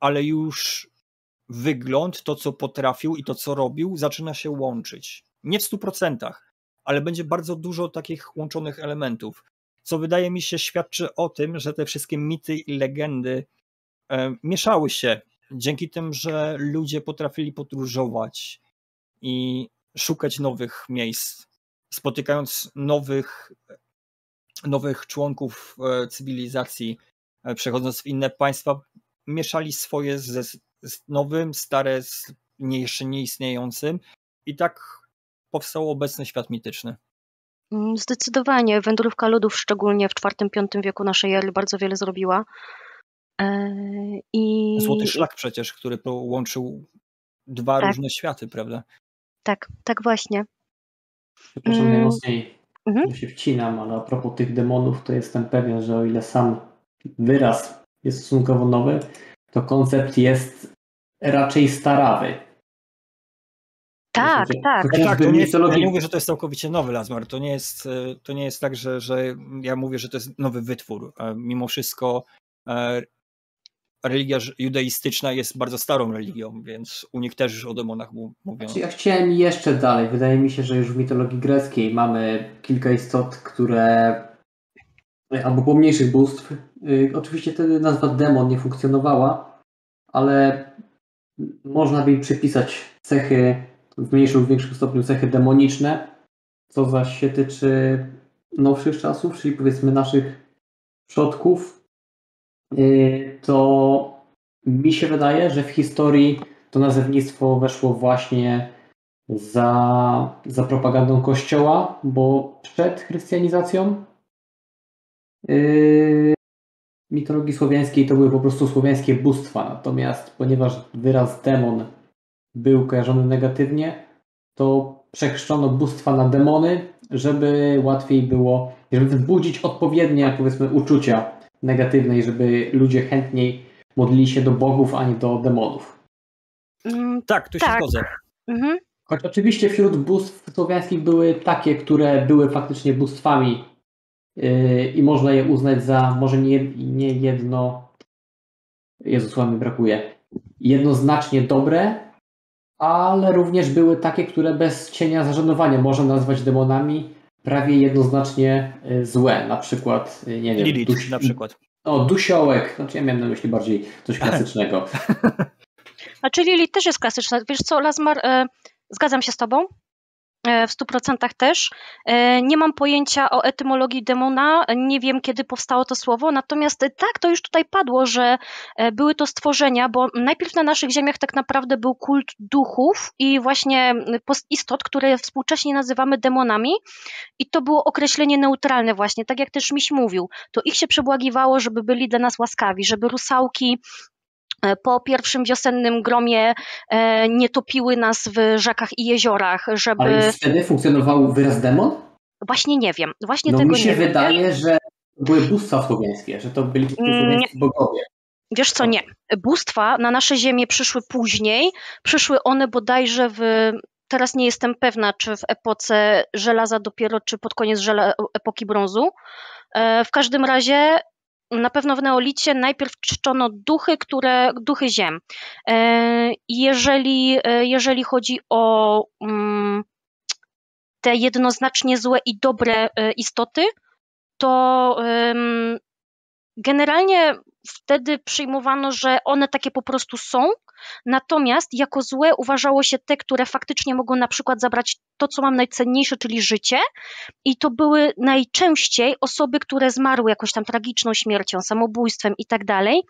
ale już wygląd, to co potrafił i to co robił, zaczyna się łączyć. Nie w 100%, ale będzie bardzo dużo takich łączonych elementów, co wydaje mi się świadczy o tym, że te wszystkie mity i legendy e, mieszały się dzięki temu, że ludzie potrafili podróżować i szukać nowych miejsc, spotykając nowych, nowych członków e, cywilizacji, e, przechodząc w inne państwa, mieszali swoje ze nowym, stare z jeszcze nieistniejącym i tak powstał obecny świat mityczny. Mm, zdecydowanie. Wędrówka ludów, szczególnie w IV-V wieku naszej ery, bardzo wiele zrobiła. E, I... Złoty szlak przecież, który połączył dwa tak. różne światy, prawda? Tak, tak właśnie. Przepraszam mm. najmocniej, mhm. się wcinam, ale a propos tych demonów, to jestem pewien, że o ile sam wyraz jest stosunkowo nowy, to koncept jest raczej starawy. Tak, tak. tak to nie, mytologii... Ja mówię, że to jest całkowicie nowy Lazmar. To nie jest, e, to nie jest tak, że, że ja mówię, że to jest nowy wytwór. E, mimo wszystko e, religia judaistyczna jest bardzo starą religią, więc u nich też już o demonach mówiono. Znaczy, ja chciałem jeszcze dalej. Wydaje mi się, że już w mitologii greckiej mamy kilka istot, które albo pomniejszych bóstw. Y, oczywiście wtedy nazwa demon nie funkcjonowała, ale można by im przypisać cechy, w mniejszym lub większym stopniu cechy demoniczne, co zaś się tyczy nowszych czasów, czyli powiedzmy naszych przodków, y, to mi się wydaje, że w historii to nazewnictwo weszło właśnie za, za propagandą Kościoła, bo przed chrystianizacją y, mitologii słowiańskiej to były po prostu słowiańskie bóstwa, natomiast ponieważ wyraz demon był kojarzony negatywnie, to przekrzczono bóstwa na demony, żeby łatwiej było, żeby wzbudzić odpowiednie, powiedzmy, uczucia negatywne i żeby ludzie chętniej modlili się do bogów, a nie do demonów. Mm, tak, tu tak. się zgodzę. Mhm. Choć oczywiście wśród bóstw słowiańskich były takie, które były faktycznie bóstwami Yy, i można je uznać za może nie, nie jedno. Jezus, mi brakuje. Jednoznacznie dobre, ale również były takie, które bez cienia zażenowania można nazwać demonami prawie jednoznacznie yy, złe. Na przykład, yy, nie wiem. Lilith, duś... na przykład. O, dusiołek. Znaczy, ja miałem na myśli bardziej coś klasycznego. A czyli Lilith też jest klasyczna. Wiesz co, Lazmar, y... zgadzam się z Tobą. E, w 100% też. E, nie mam pojęcia o etymologii demona, nie wiem kiedy powstało to słowo, natomiast tak, to już tutaj padło, że e, były to stworzenia, bo najpierw na naszych ziemiach tak naprawdę był kult duchów i właśnie istot, które współcześnie nazywamy demonami i to było określenie neutralne właśnie, tak jak też miś mówił, to ich się przebłagiwało, żeby byli dla nas łaskawi, żeby rusałki E, po pierwszym wiosennym gromie e, nie topiły nas w rzekach i jeziorach, żeby... Ale wtedy funkcjonował wyraz demon? Właśnie nie wiem. Właśnie no tego mi się nie wydaje, wiem. że były bóstwa słowiańskie, że to byli mm. bogowie. Wiesz co, nie. Bóstwa na nasze ziemię przyszły później. Przyszły one bodajże w teraz nie jestem pewna, czy w epoce żelaza dopiero, czy pod koniec żela, epoki brązu. E, w każdym razie na pewno w neolicie najpierw czczono duchy, które, duchy ziem. E, jeżeli, e, jeżeli chodzi o mm, te jednoznacznie złe i dobre e, istoty, to generalnie wtedy przyjmowano, że one takie po prostu są Natomiast jako złe uważało się te, które faktycznie mogą na przykład zabrać to, co mam najcenniejsze, czyli życie. I to były najczęściej osoby, które zmarły jakąś tam tragiczną śmiercią, samobójstwem i tak dalej.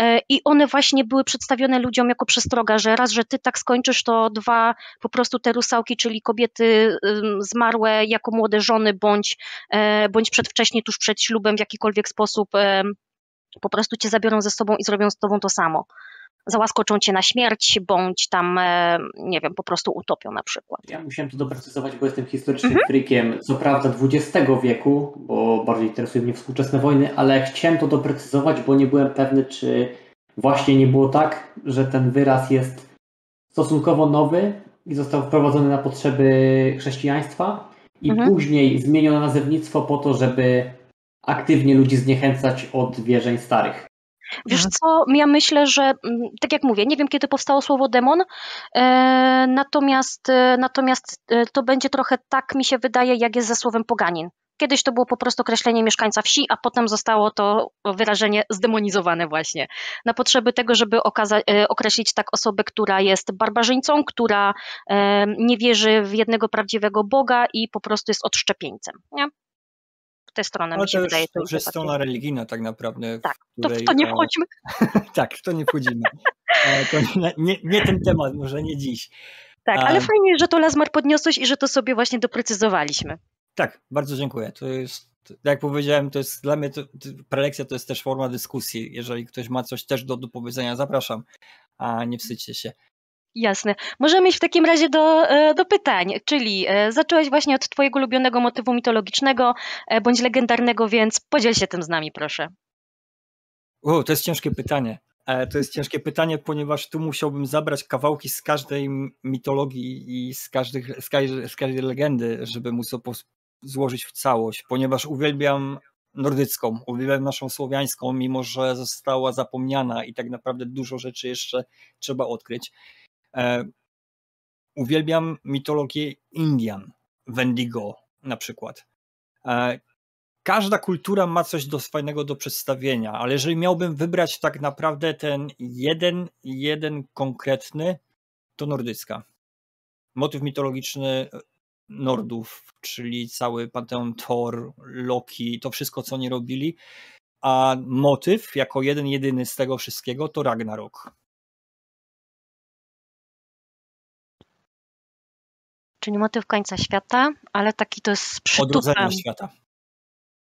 E, I one właśnie były przedstawione ludziom jako przestroga, że raz, że ty tak skończysz, to dwa, po prostu te rusałki, czyli kobiety zmarłe jako młode żony bądź, e, bądź przedwcześnie, tuż przed ślubem w jakikolwiek sposób e, po prostu cię zabiorą ze sobą i zrobią z tobą to samo załaskoczą cię na śmierć, bądź tam, e, nie wiem, po prostu utopią na przykład. Ja musiałem to doprecyzować, bo jestem historycznym mhm. freakiem, co prawda XX wieku, bo bardziej interesują mnie współczesne wojny, ale chciałem to doprecyzować, bo nie byłem pewny, czy właśnie nie było tak, że ten wyraz jest stosunkowo nowy i został wprowadzony na potrzeby chrześcijaństwa i mhm. później zmieniono nazewnictwo po to, żeby aktywnie ludzi zniechęcać od wierzeń starych. Wiesz tak. co, ja myślę, że mm, tak jak mówię, nie wiem kiedy powstało słowo demon, e, natomiast, e, natomiast e, to będzie trochę tak mi się wydaje, jak jest ze słowem poganin. Kiedyś to było po prostu określenie mieszkańca wsi, a potem zostało to wyrażenie zdemonizowane właśnie na potrzeby tego, żeby określić tak osobę, która jest barbarzyńcą, która nie wierzy w jednego prawdziwego Boga i po prostu jest odszczepieńcem. Nie? te tę stronę no, mi się to wydaje. To tak, już jest strona religijna tak naprawdę. Tak, której, to, w to nie e, wchodźmy. tak, w to nie wchodzimy. E, to nie, nie, ten temat, może nie dziś. Tak, ale fajnie, że to Lazmar podniosłeś i że to sobie właśnie doprecyzowaliśmy. Tak, bardzo dziękuję. To jest, jak powiedziałem, to jest dla mnie to, to, prelekcja to jest też forma dyskusji. Jeżeli ktoś ma coś też do, do powiedzenia, zapraszam, a nie wstydźcie się. Jasne. Możemy iść w takim razie do, e, do pytań, czyli e, zacząłeś właśnie od Twojego ulubionego motywu mitologicznego e, bądź legendarnego, więc podziel się tym z nami, proszę. O, to jest ciężkie pytanie. To jest ciężkie pytanie, ponieważ tu musiałbym zabrać kawałki z każdej mitologii i z, każdych, z, każdej, z każdej legendy, żeby móc to złożyć w całość, ponieważ uwielbiam nordycką, uwielbiam naszą słowiańską, mimo że została zapomniana i tak naprawdę dużo rzeczy jeszcze trzeba odkryć. E, uwielbiam mitologię Indian, Wendigo na przykład. E, każda kultura ma coś do fajnego do przedstawienia, ale jeżeli miałbym wybrać tak naprawdę ten jeden, jeden konkretny, to nordycka. Motyw mitologiczny e, Nordów, czyli cały panteon Thor, Loki, to wszystko, co nie robili. A motyw, jako jeden jedyny z tego wszystkiego, to Ragnarok. Czyli motyw końca świata, ale taki to jest z Odrodzenia świata.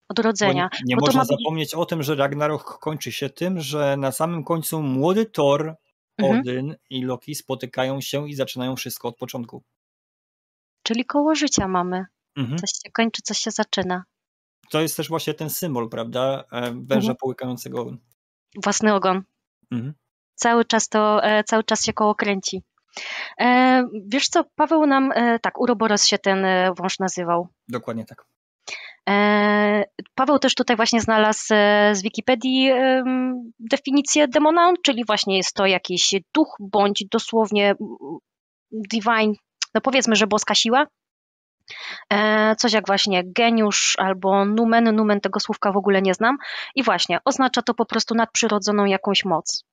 Odrodzenia. Bo nie, bo można ma... zapomnieć o tym, że Ragnarok kończy się tym, że na samym końcu młody Thor, mhm. i Loki spotykają się i zaczynają wszystko od początku. Czyli koło życia mamy. Mhm. Coś się kończy, coś się zaczyna. To jest też właśnie ten symbol, prawda? E, węża mhm. połykającego ogon. Własny ogon. Mhm. Cały czas to, e, cały czas się koło kręci. E, wiesz co, Paweł nam, e, tak, uroboros się ten e, wąż nazywał. Dokładnie tak. Paweł też tutaj właśnie znalazł z Wikipedii definicję demona, czyli właśnie jest to jakiś duch bądź dosłownie divine, no powiedzmy, że boska siła. Coś jak właśnie geniusz albo numen, numen tego słówka w ogóle nie znam. I właśnie, oznacza to po prostu nadprzyrodzoną jakąś moc.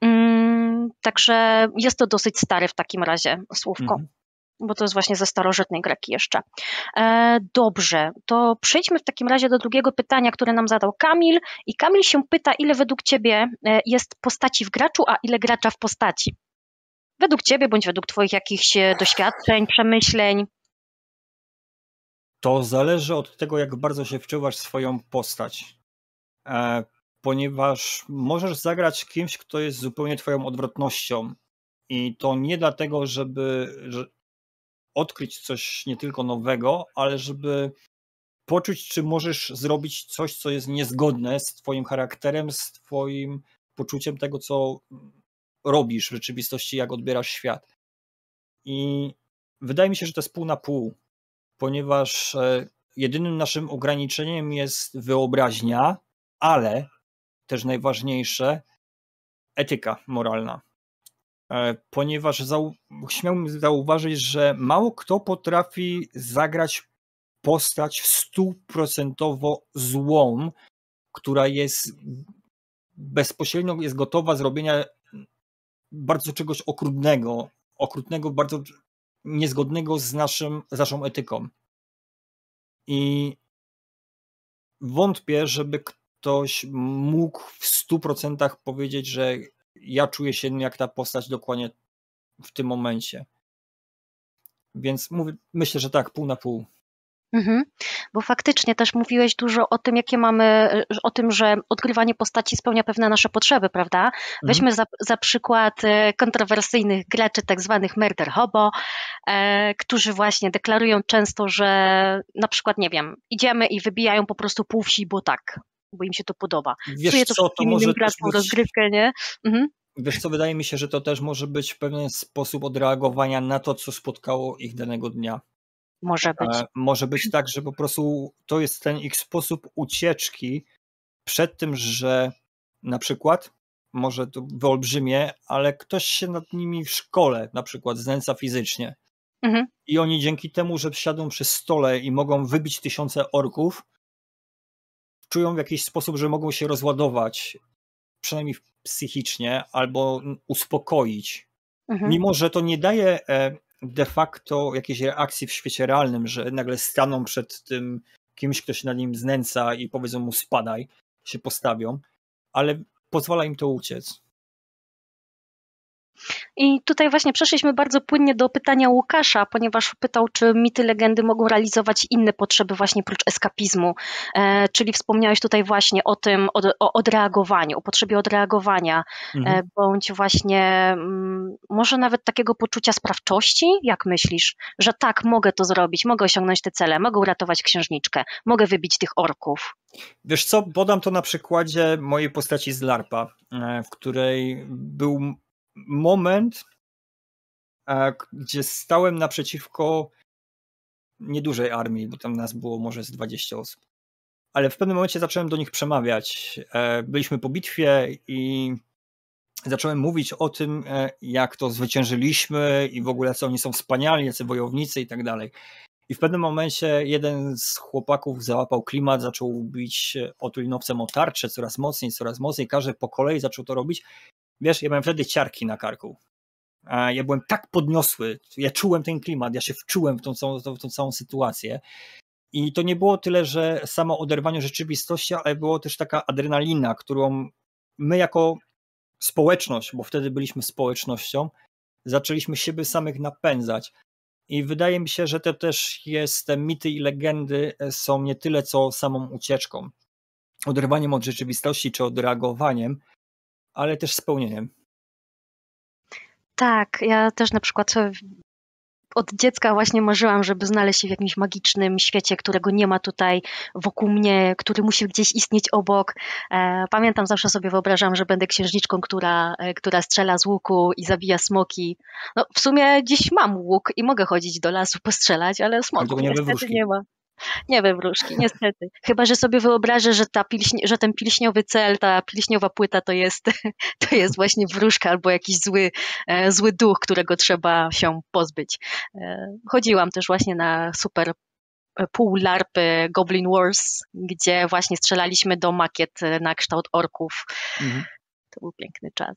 Mm, Także jest to dosyć stare w takim razie słówko. Mhm bo to jest właśnie ze starożytnej Greki jeszcze. E, dobrze, to przejdźmy w takim razie do drugiego pytania, które nam zadał Kamil. I Kamil się pyta, ile według Ciebie e, jest postaci w graczu, a ile gracza w postaci? Według Ciebie, bądź według Twoich jakichś e, doświadczeń, przemyśleń? To zależy od tego, jak bardzo się wczuwasz swoją postać. E, ponieważ możesz zagrać kimś, kto jest zupełnie twoją odwrotnością. I to nie dlatego, żeby że odkryć coś nie tylko nowego, ale żeby poczuć, czy możesz zrobić coś, co jest niezgodne z twoim charakterem, z twoim poczuciem tego, co robisz w rzeczywistości, jak odbierasz świat. I wydaje mi się, że to jest pół na pół, ponieważ e, jedynym naszym ograniczeniem jest wyobraźnia, ale też najważniejsze, etyka moralna. E, ponieważ zau śmiałbym zauważyć, że mało kto potrafi zagrać postać stuprocentowo złą, która jest bezpośrednio jest gotowa zrobienia bardzo czegoś okrutnego, okrutnego, bardzo niezgodnego z, naszym, z naszą etyką. I wątpię, żeby ktoś mógł w 100% powiedzieć, że ja czuję się jak ta postać dokładnie w tym momencie. Więc mówię, myślę, że tak, pół na pół. Mhm. Bo faktycznie też mówiłeś dużo o tym, jakie mamy, e, o tym, że odgrywanie postaci spełnia pewne nasze potrzeby, prawda? Mhm. Weźmy za, za, przykład e, kontrowersyjnych graczy, tak zwanych murder hobo, e, którzy właśnie deklarują często, że na przykład, nie wiem, idziemy i wybijają po prostu pół wsi, bo tak bo im się to podoba. Wiesz Czuję to co, to może pracą, być... rozgrywkę, nie? Mhm. Wiesz co, wydaje mi się, że to też może być pewien sposób odreagowania na to, co spotkało ich danego dnia. Może być. E, może być mhm. tak, że po prostu to jest ten ich sposób ucieczki przed tym, że na przykład, może to wyolbrzymie, ale ktoś się nad nimi w szkole na przykład znęca fizycznie. Mhm. I oni dzięki temu, że siadą przy stole i mogą wybić tysiące orków, czują w jakiś sposób, że mogą się rozładować, przynajmniej psychicznie, albo uspokoić. Mhm. Mimo, że to nie daje e, de facto jakiejś reakcji w świecie realnym, że nagle staną przed tym kimś, kto się na nim znęca i powiedzą mu spadaj, się postawią, ale pozwala im to uciec. I tutaj właśnie przeszliśmy bardzo płynnie do pytania Łukasza, ponieważ pytał, czy mity, legendy mogą realizować inne potrzeby właśnie prócz eskapizmu. E, czyli wspomniałeś tutaj właśnie o tym, o, o odreagowaniu, o potrzebie odreagowania, e, mhm. e, bądź właśnie m, mm, może nawet takiego poczucia sprawczości, jak myślisz, że tak, mogę to zrobić, mogę osiągnąć te cele, mogę uratować księżniczkę, mogę wybić tych orków. Wiesz co, podam to na przykładzie mojej postaci z LARPA, e, w której był moment, gdzie stałem naprzeciwko niedużej armii, bo tam nas było może z 20 osób. Ale w pewnym momencie zacząłem do nich przemawiać. E, byliśmy po bitwie i zacząłem mówić o tym, e, jak to zwyciężyliśmy i w ogóle co oni są wspaniali, jacy wojownicy i tak dalej. I w pewnym momencie jeden z chłopaków załapał klimat, zaczął bić e, otulinowcem o tarczę coraz mocniej, coraz mocniej, każdy po kolei zaczął to robić Wiesz, ja miałem wtedy ciarki na karku. Ja byłem tak podniosły, ja czułem ten klimat, ja się wczułem w tą całą, w tą całą sytuację. I to nie było tyle, że samo oderwanie rzeczywistości, ale było też taka adrenalina, którą my jako społeczność, bo wtedy byliśmy społecznością, zaczęliśmy siebie samych napędzać. I wydaje mi się, że to też jest, te mity i legendy są nie tyle co samą ucieczką, oderwaniem od rzeczywistości czy odreagowaniem, ale też spełnieniem. Tak, ja też na przykład od dziecka właśnie marzyłam, żeby znaleźć się w jakimś magicznym świecie, którego nie ma tutaj wokół mnie, który musi gdzieś istnieć obok. E, pamiętam, zawsze sobie wyobrażam, że będę księżniczką, która, e, która strzela z łuku i zabija smoki. No, w sumie dziś mam łuk i mogę chodzić do lasu postrzelać, ale smoków niestety nie ma. Nie we wróżki, niestety. Chyba, że sobie wyobrażę, że, ta pilśni, że ten pilśniowy cel, ta pilśniowa płyta to jest, to jest właśnie wróżka albo jakiś zły, e, zły duch, którego trzeba się pozbyć. E, chodziłam też właśnie na super e, pół larpy Goblin Wars, gdzie właśnie strzelaliśmy do makiet na kształt orków. Mhm. To był piękny czas.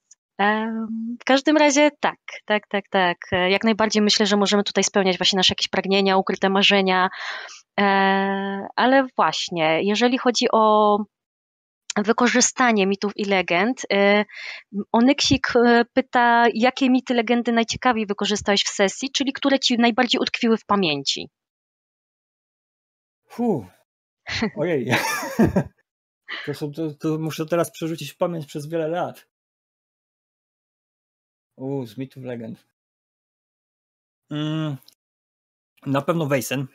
W każdym razie tak, tak, tak, tak. Jak najbardziej myślę, że możemy tutaj spełniać właśnie nasze jakieś pragnienia, ukryte marzenia. E, ale właśnie, jeżeli chodzi o wykorzystanie mitów i legend. Y, Onyksik y, pyta, jakie mity, legendy najciekawiej wykorzystałeś w sesji, czyli które ci najbardziej utkwiły w pamięci? Fuh. Ojej. To, są, to, to, muszę teraz przerzucić w pamięć przez wiele lat. U, z mitów legend. Mm, na pewno Wejsen.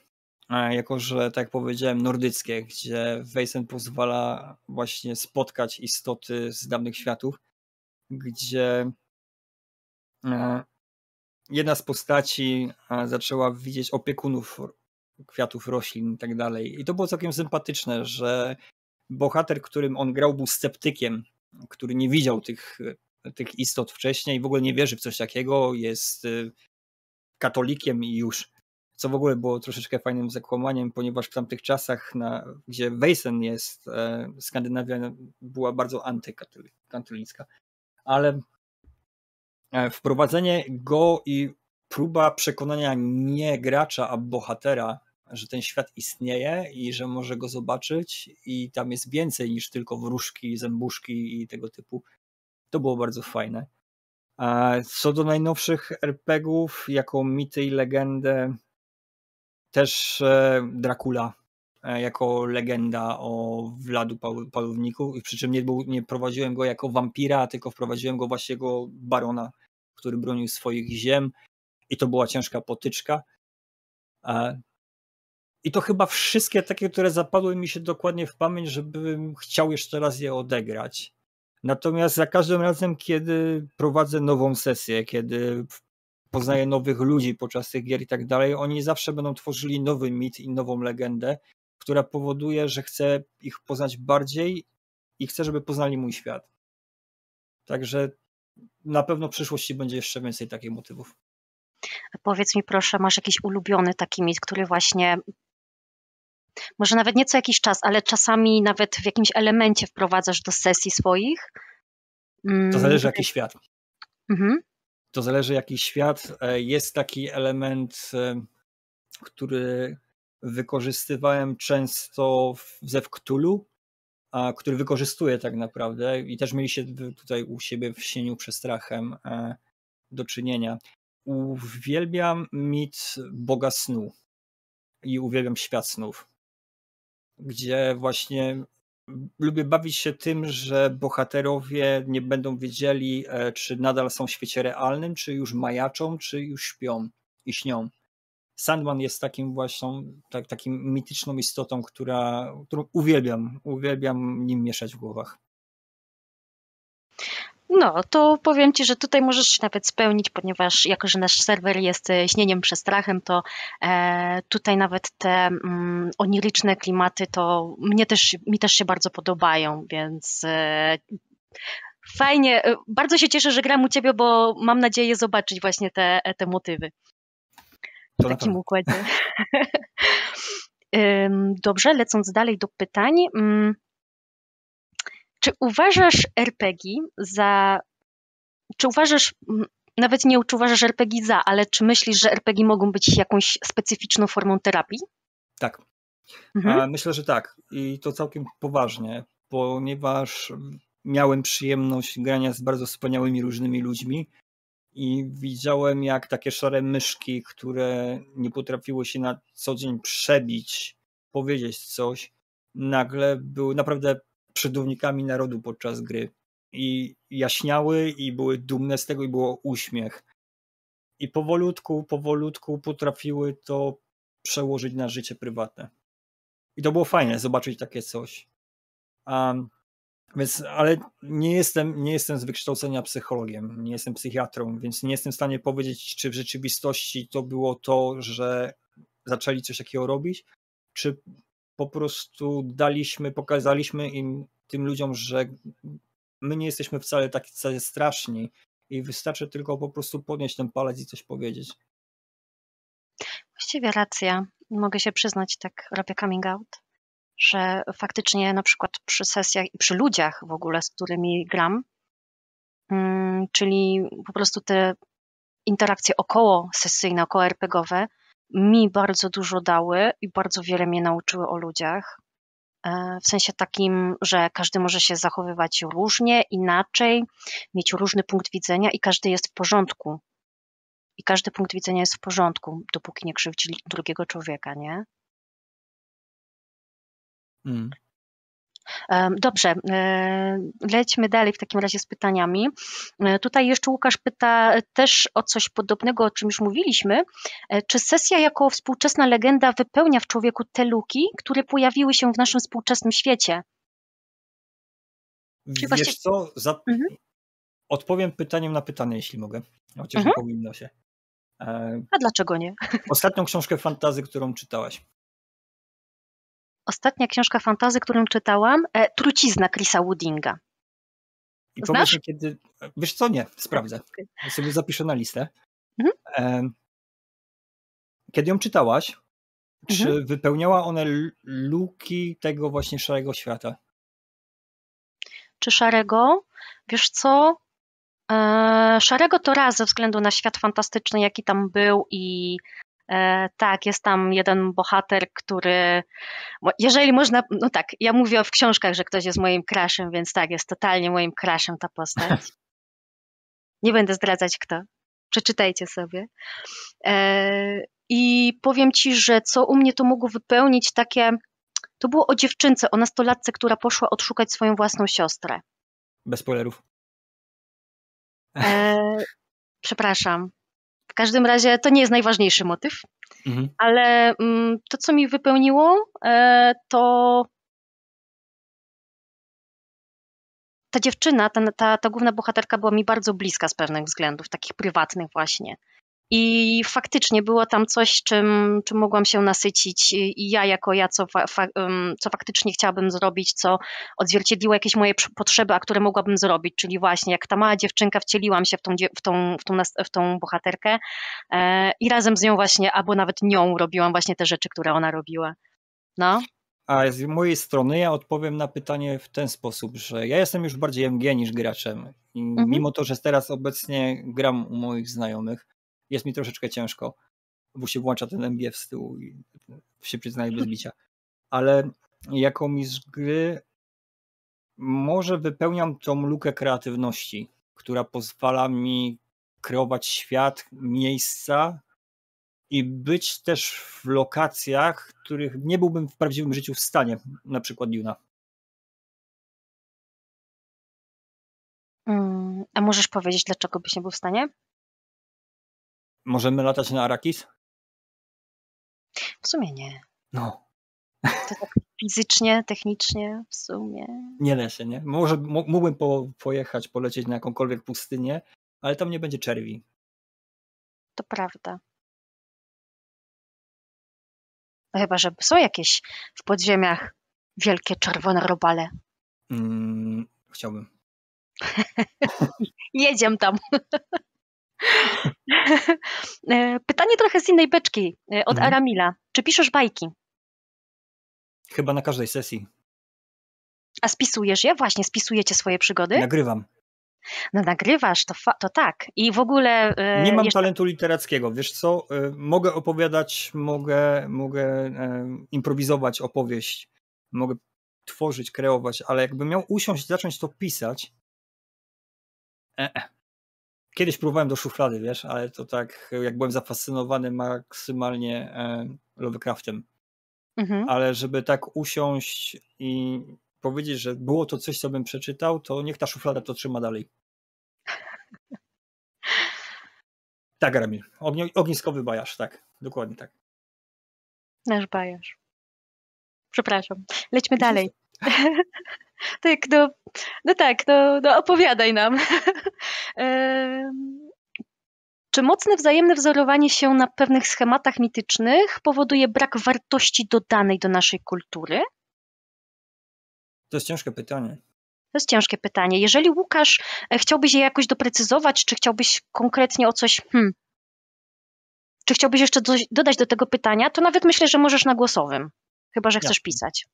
E, jako że, tak jak powiedziałem, nordyckie, gdzie Weissen pozwala właśnie spotkać istoty z dawnych światów, gdzie e, jedna z postaci e, zaczęła widzieć opiekunów kwiatów, roślin i tak dalej. I to było całkiem sympatyczne, że bohater, którym on grał, był sceptykiem, który nie widział tych, tych istot wcześniej, w ogóle nie wierzy w coś takiego, jest katolikiem i już co w ogóle było troszeczkę fajnym zakłamaniem, ponieważ w tamtych czasach, na, gdzie Weissen jest, e, Skandynawia była bardzo antykatolicka. Ale e, wprowadzenie go i próba przekonania nie gracza, a bohatera, że ten świat istnieje i że może go zobaczyć i tam jest więcej niż tylko wróżki, zębuszki i tego typu. To było bardzo fajne. E, co do najnowszych RPGów, jako mity i legendę też e, Dracula e, jako legenda o Wladu Palowniku, przy czym nie, był, nie prowadziłem go jako wampira, tylko wprowadziłem go właśnie jako barona, który bronił swoich ziem i to była ciężka potyczka. E, I to chyba wszystkie takie, które zapadły mi się dokładnie w pamięć, żebym chciał jeszcze raz je odegrać. Natomiast za każdym razem, kiedy prowadzę nową sesję, kiedy poznaje nowych ludzi podczas tych gier i tak dalej, oni zawsze będą tworzyli nowy mit i nową legendę, która powoduje, że chcę ich poznać bardziej i chcę, żeby poznali mój świat. Także na pewno w przyszłości będzie jeszcze więcej takich motywów. A powiedz mi proszę, masz jakiś ulubiony taki mit, który właśnie może nawet nieco jakiś czas, ale czasami nawet w jakimś elemencie wprowadzasz do sesji swoich? To zależy mm, jaki świat. Mhm to zależy jaki świat, e, jest taki element, e, który wykorzystywałem często w Zew a, który wykorzystuję tak naprawdę i też mieliście tutaj u siebie w sieniu przestrachem e, do czynienia. Uwielbiam mit Boga Snu i uwielbiam świat snów, gdzie właśnie lubię bawić się tym, że bohaterowie nie będą wiedzieli, e, czy nadal są w świecie realnym, czy już majaczą, czy już śpią i śnią. Sandman jest takim właśnie, tak, takim mityczną istotą, która, którą uwielbiam. Uwielbiam nim mieszać w głowach. No, to powiem Ci, że tutaj możesz się nawet spełnić, ponieważ jako, że nasz serwer jest e, śnieniem przestrachem, to e, tutaj nawet te mm, oniryczne klimaty to mnie też, mi też się bardzo podobają, więc e, fajnie, e, bardzo się cieszę, że gram u Ciebie, bo mam nadzieję zobaczyć właśnie te, e, te motywy w to takim układzie. Dobrze, lecąc dalej do pytań. Mm, czy uważasz RPG za. Czy uważasz. Nawet nie uważasz RPG za, ale czy myślisz, że RPG mogą być jakąś specyficzną formą terapii? Tak. Mhm. Myślę, że tak. I to całkiem poważnie, ponieważ miałem przyjemność grania z bardzo wspaniałymi różnymi ludźmi i widziałem, jak takie szare myszki, które nie potrafiły się na co dzień przebić, powiedzieć coś, nagle były naprawdę przedownikami narodu podczas gry. I jaśniały i były dumne z tego i było uśmiech. I powolutku, powolutku potrafiły to przełożyć na życie prywatne. I to było fajne zobaczyć takie coś. Um, więc, ale nie jestem, nie jestem z wykształcenia psychologiem, nie jestem psychiatrą, więc nie jestem w stanie powiedzieć, czy w rzeczywistości to było to, że zaczęli coś takiego robić, czy po prostu daliśmy, pokazaliśmy im, tym ludziom, że my nie jesteśmy wcale tak wcale straszni i wystarczy tylko po prostu podnieść ten palec i coś powiedzieć. Właściwie racja. Mogę się przyznać, tak robię coming out, że faktycznie na przykład przy sesjach i przy ludziach w ogóle, z którymi gram, mm, czyli po prostu te interakcje około sesyjne, około RPGowe, mi bardzo dużo dały i bardzo wiele mnie nauczyły o ludziach. E, w sensie takim, że każdy może się zachowywać różnie, inaczej, mieć różny punkt widzenia i każdy jest w porządku. I każdy punkt widzenia jest w porządku, dopóki nie krzywdzi drugiego człowieka, nie? Mm. Dobrze, e, lećmy dalej w takim razie z pytaniami. E, tutaj jeszcze Łukasz pyta też o coś podobnego, o czym już mówiliśmy. E, czy sesja jako współczesna legenda wypełnia w człowieku te luki, które pojawiły się w naszym współczesnym świecie? Wiesz właśnie... co, Za... mhm. odpowiem pytaniem na pytanie, jeśli mogę, chociaż mhm. powinno się. A dlaczego nie? Ostatnią książkę fantazy, którą czytałaś ostatnia książka fantazy, którą czytałam, e, Trucizna Chrisa Woodinga. I Znasz? kiedy... Wiesz co, nie, sprawdzę. Ja sobie zapiszę na listę. Mhm. E, kiedy ją czytałaś, czy mhm. wypełniała one luki tego właśnie szarego świata? Czy szarego? Wiesz co? Eee, szarego to raz ze względu na świat fantastyczny, jaki tam był i E, tak, jest tam jeden bohater, który, jeżeli można, no tak, ja mówię w książkach, że ktoś jest moim kraszem, więc tak, jest totalnie moim kraszem ta postać. Nie będę zdradzać kto. Przeczytajcie sobie. E, I powiem ci, że co u mnie to mogło wypełnić takie. To było o dziewczynce, o nastolatce, która poszła odszukać swoją własną siostrę. Bez spoilerów. E, przepraszam każdym razie to nie jest najważniejszy motyw, mhm. ale mm, to, co mi wypełniło, e, to ta dziewczyna, ta, ta, ta, główna bohaterka była mi bardzo bliska z pewnych względów, takich prywatnych właśnie. I faktycznie było tam coś, czym, czym mogłam się nasycić i ja jako ja, co, fa co faktycznie chciałabym zrobić, co odzwierciedliło jakieś moje potrzeby, a które mogłabym zrobić, czyli właśnie jak ta mała dziewczynka wcieliłam się w tą, w tą, w tą, w tą bohaterkę e, i razem z nią właśnie, albo nawet nią robiłam właśnie te rzeczy, które ona robiła. No. A z mojej strony ja odpowiem na pytanie w ten sposób, że ja jestem już bardziej MG niż graczem. I mhm. Mimo to, że teraz obecnie gram u moich znajomych, jest mi troszeczkę ciężko, bo się włącza ten MBF z tyłu i się przyznaję bez bicia. Ale jako mistrz gry może wypełniam tą lukę kreatywności, która pozwala mi kreować świat, miejsca i być też w lokacjach, których nie byłbym w prawdziwym życiu w stanie, na przykład Juna. Mm, a możesz powiedzieć, dlaczego byś nie był w stanie? Możemy latać na Arakis? W sumie nie. No. To tak fizycznie, technicznie, w sumie. Nie leży, nie? Może mógłbym po, pojechać, polecieć na jakąkolwiek pustynię, ale tam nie będzie czerwi. To prawda. No chyba, że są jakieś w podziemiach wielkie czerwone robale. Mm, chciałbym. Jedziemy tam. E, pytanie trochę z innej beczki e, od mhm. Aramila. Czy piszesz bajki? Chyba na każdej sesji. A spisujesz je? Właśnie, spisujecie swoje przygody? Nagrywam. No nagrywasz, to, to tak. I w ogóle... E, nie mam jeszcze... talentu literackiego, wiesz co? mogę opowiadać, mogę, mogę improwizować opowieść, mogę tworzyć, kreować, ale jakbym miał usiąść, zacząć to pisać... E, kiedyś próbowałem do szuflady, wiesz, ale to tak, jak byłem zafascynowany maksymalnie e, Lovecraftem. Mhm. Ale żeby tak usiąść i powiedzieć, że było to coś, co bym przeczytał, to niech ta szuflada to trzyma dalej. tak, Ramil. Ogni ogniskowy bajarz, tak. Dokładnie tak. Nasz bajarz. Przepraszam. Lećmy dalej. Tak, no, no tak, no, no opowiadaj nam. Czy mocne wzajemne wzorowanie się na pewnych schematach mitycznych powoduje brak wartości dodanej do naszej kultury? To jest ciężkie pytanie. To jest ciężkie pytanie. Jeżeli Łukasz e, chciałbyś je jakoś doprecyzować, czy chciałbyś konkretnie o coś. Hmm, czy chciałbyś jeszcze coś dodać do tego pytania, to nawet myślę, że możesz na głosowym. Chyba, że chcesz ja. pisać.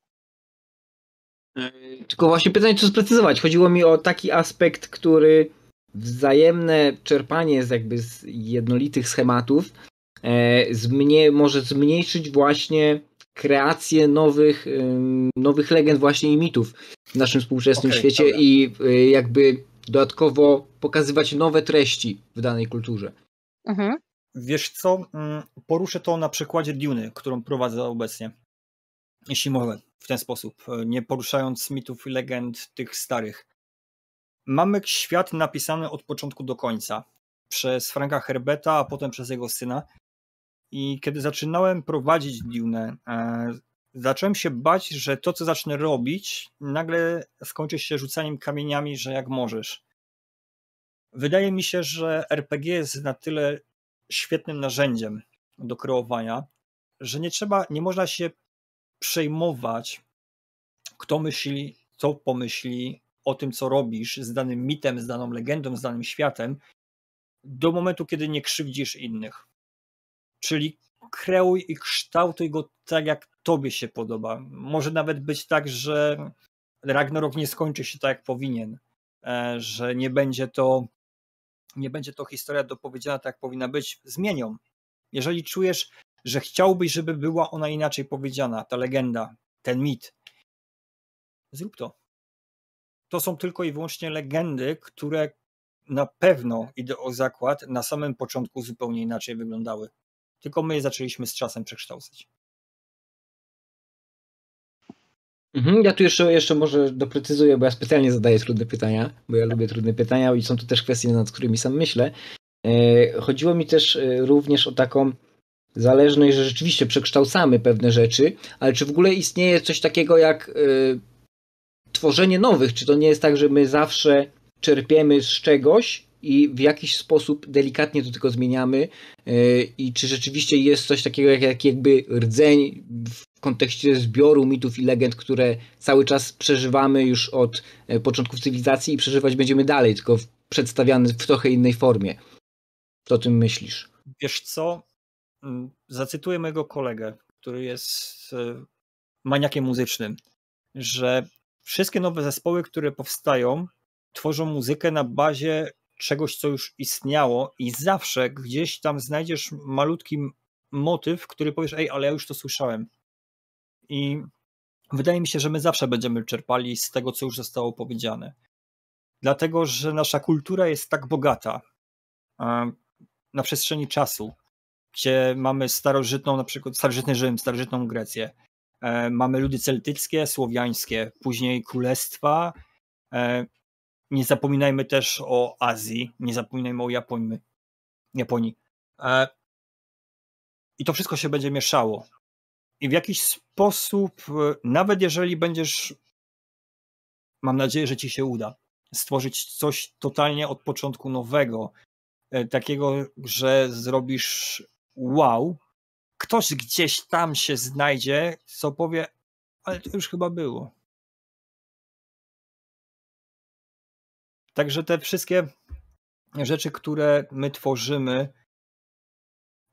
E, tylko właśnie pytanie, czy sprecyzować. Chodziło mi o taki aspekt, który wzajemne czerpanie z jakby z jednolitych schematów e, zmnie, może zmniejszyć właśnie kreację nowych, nowych legend właśnie i mitów w naszym współczesnym okay, świecie dobra. i y, jakby dodatkowo pokazywać nowe treści w danej kulturze. Mhm. Wiesz co, mm, poruszę to na przykładzie Duny, którą prowadzę obecnie, jeśli mogę w ten sposób, e, nie poruszając mitów i legend tych starych. Mamy świat napisany od początku do końca przez Franka Herbeta, a potem przez jego syna. I kiedy zaczynałem prowadzić Dune, e, zacząłem się bać, że to, co zacznę robić, nagle skończy się rzucaniem kamieniami, że jak możesz. Wydaje mi się, że RPG jest na tyle świetnym narzędziem do kreowania, że nie trzeba, nie można się przejmować, kto myśli, co pomyśli o tym, co robisz z danym mitem, z daną legendą, z danym światem, do momentu, kiedy nie krzywdzisz innych. Czyli kreuj i kształtuj go tak, jak tobie się podoba. Może nawet być tak, że Ragnarok nie skończy się tak, jak powinien, e, że nie będzie to nie będzie to historia dopowiedziana tak, jak powinna być, zmienią. Jeżeli czujesz, że chciałbyś, żeby była ona inaczej powiedziana, ta legenda, ten mit. Zrób to. To są tylko i wyłącznie legendy, które na pewno, idę o zakład, na samym początku zupełnie inaczej wyglądały. Tylko my je zaczęliśmy z czasem przekształcać. Mhm, ja tu jeszcze, jeszcze może doprecyzuję, bo ja specjalnie zadaję trudne pytania, bo ja lubię trudne pytania i są tu też kwestie, nad którymi sam myślę. E, chodziło mi też e, również o taką zależność, że rzeczywiście przekształcamy pewne rzeczy, ale czy w ogóle istnieje coś takiego jak y, tworzenie nowych? Czy to nie jest tak, że my zawsze czerpiemy z czegoś i w jakiś sposób delikatnie to tylko zmieniamy? Y, I czy rzeczywiście jest coś takiego jak, jak jakby rdzeń w kontekście zbioru mitów i legend, które cały czas przeżywamy już od e, początków cywilizacji i przeżywać będziemy dalej, tylko przedstawiany w trochę innej formie? Co o tym myślisz? Wiesz co, Mm, zacytuję mojego kolegę, który jest e, maniakiem muzycznym, że wszystkie nowe zespoły, które powstają, tworzą muzykę na bazie czegoś, co już istniało i zawsze gdzieś tam znajdziesz malutki motyw, który powiesz, ej, ale ja już to słyszałem. I wydaje mi się, że my zawsze będziemy czerpali z tego, co już zostało powiedziane. Dlatego, że nasza kultura jest tak bogata na przestrzeni czasu, gdzie mamy starożytną, na przykład starożytny Rzym, starożytną Grecję. E, mamy ludy celtyckie, słowiańskie, później królestwa. E, nie zapominajmy też o Azji, nie zapominajmy o Japonii. Japonii. E, I to wszystko się będzie mieszało. I w jakiś sposób, nawet jeżeli będziesz, mam nadzieję, że ci się uda, stworzyć coś totalnie od początku nowego, takiego, że zrobisz wow, ktoś gdzieś tam się znajdzie, co powie, ale to już chyba było. Także te wszystkie rzeczy, które my tworzymy,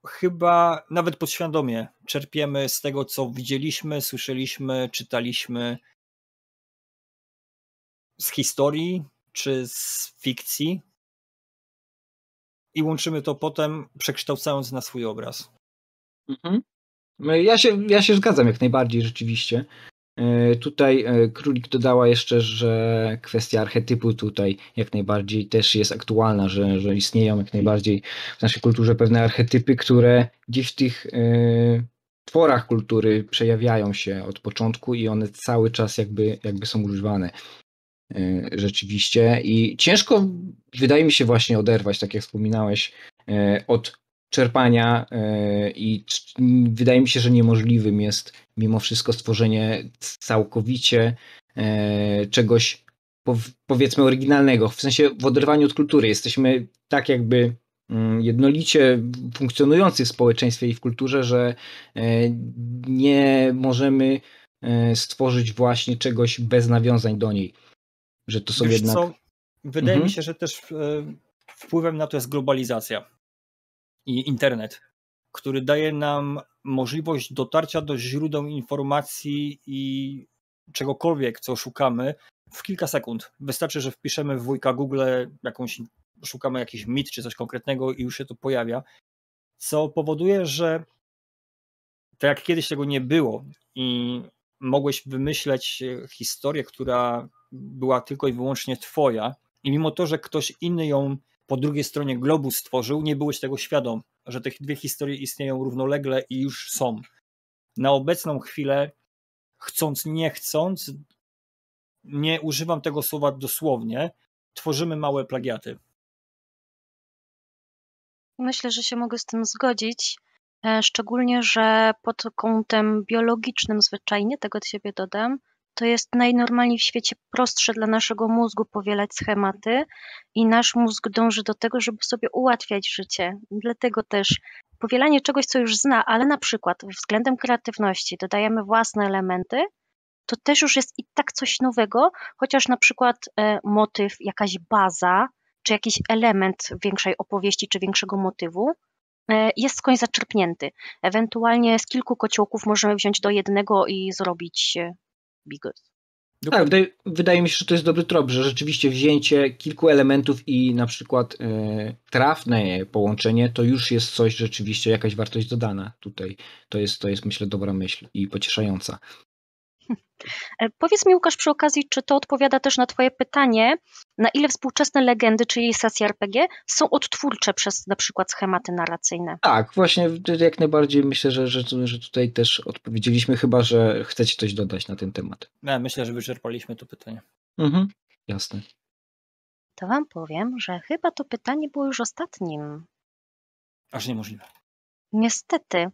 chyba nawet podświadomie czerpiemy z tego, co widzieliśmy, słyszeliśmy, czytaliśmy z historii czy z fikcji i łączymy to potem, przekształcając na swój obraz. Mhm. No ja się, ja się zgadzam jak najbardziej rzeczywiście. E, tutaj e, Królik dodała jeszcze, że kwestia archetypu tutaj jak najbardziej też jest aktualna, że, że istnieją jak najbardziej w naszej kulturze pewne archetypy, które gdzieś w tych y, tworach kultury przejawiają się od początku i one cały czas jakby, jakby są używane. Y, rzeczywiście. I ciężko, wydaje mi się, właśnie oderwać, tak jak wspominałeś, y, od czerpania y, i wydaje mi się, że niemożliwym jest mimo wszystko stworzenie całkowicie czegoś powiedzmy oryginalnego, w sensie w oderwaniu od kultury. Jesteśmy tak jakby mm, jednolicie funkcjonujący w społeczeństwie i w kulturze, że nie możemy stworzyć właśnie czegoś bez nawiązań do niej. Że to są Wiesz jednak... Co? Wydaje mhm. mi się, że też e, wpływem na to jest globalizacja i internet, który daje nam możliwość dotarcia do źródeł informacji i czegokolwiek, co szukamy w kilka sekund. Wystarczy, że wpiszemy w wujka Google jakąś, szukamy jakiś mit czy coś konkretnego i już się to pojawia, co powoduje, że tak jak kiedyś tego nie było i mogłeś wymyśleć e, historię, która była tylko i wyłącznie twoja i mimo to, że ktoś inny ją po drugiej stronie globu stworzył, nie byłeś tego świadom, że te dwie historie istnieją równolegle i już są. Na obecną chwilę, chcąc, nie chcąc, nie używam tego słowa dosłownie, tworzymy małe plagiaty. Myślę, że się mogę z tym zgodzić. E, szczególnie, że pod kątem biologicznym zwyczajnie, tego od siebie dodam, to jest najnormalniej w świecie prostsze dla naszego mózgu powielać schematy i nasz mózg dąży do tego, żeby sobie ułatwiać życie. Dlatego też powielanie czegoś, co już zna, ale na przykład względem kreatywności dodajemy własne elementy, to też już jest i tak coś nowego, chociaż na przykład e, motyw, jakaś baza, czy jakiś element większej opowieści, czy większego motywu, E, jest skądś zaczerpnięty. Ewentualnie z kilku kociołków możemy wziąć do jednego i zrobić e, bigos. Tak, wydaje, wydaje, mi się, że to jest dobry trop, że rzeczywiście wzięcie kilku elementów i na przykład y, trafne połączenie to już jest coś rzeczywiście, jakaś wartość dodana tutaj. To jest, to jest myślę dobra myśl i pocieszająca. E, powiedz mi, Łukasz, przy okazji, czy to odpowiada też na Twoje pytanie, na ile współczesne legendy, czyli sesje RPG, są odtwórcze przez na przykład schematy narracyjne? Tak, właśnie jak najbardziej myślę, że, że, że tutaj też odpowiedzieliśmy, chyba że chcecie coś dodać na ten temat. Ja myślę, że wyczerpaliśmy to pytanie. Mhm, jasne. To Wam powiem, że chyba to pytanie było już ostatnim. Aż niemożliwe. Niestety.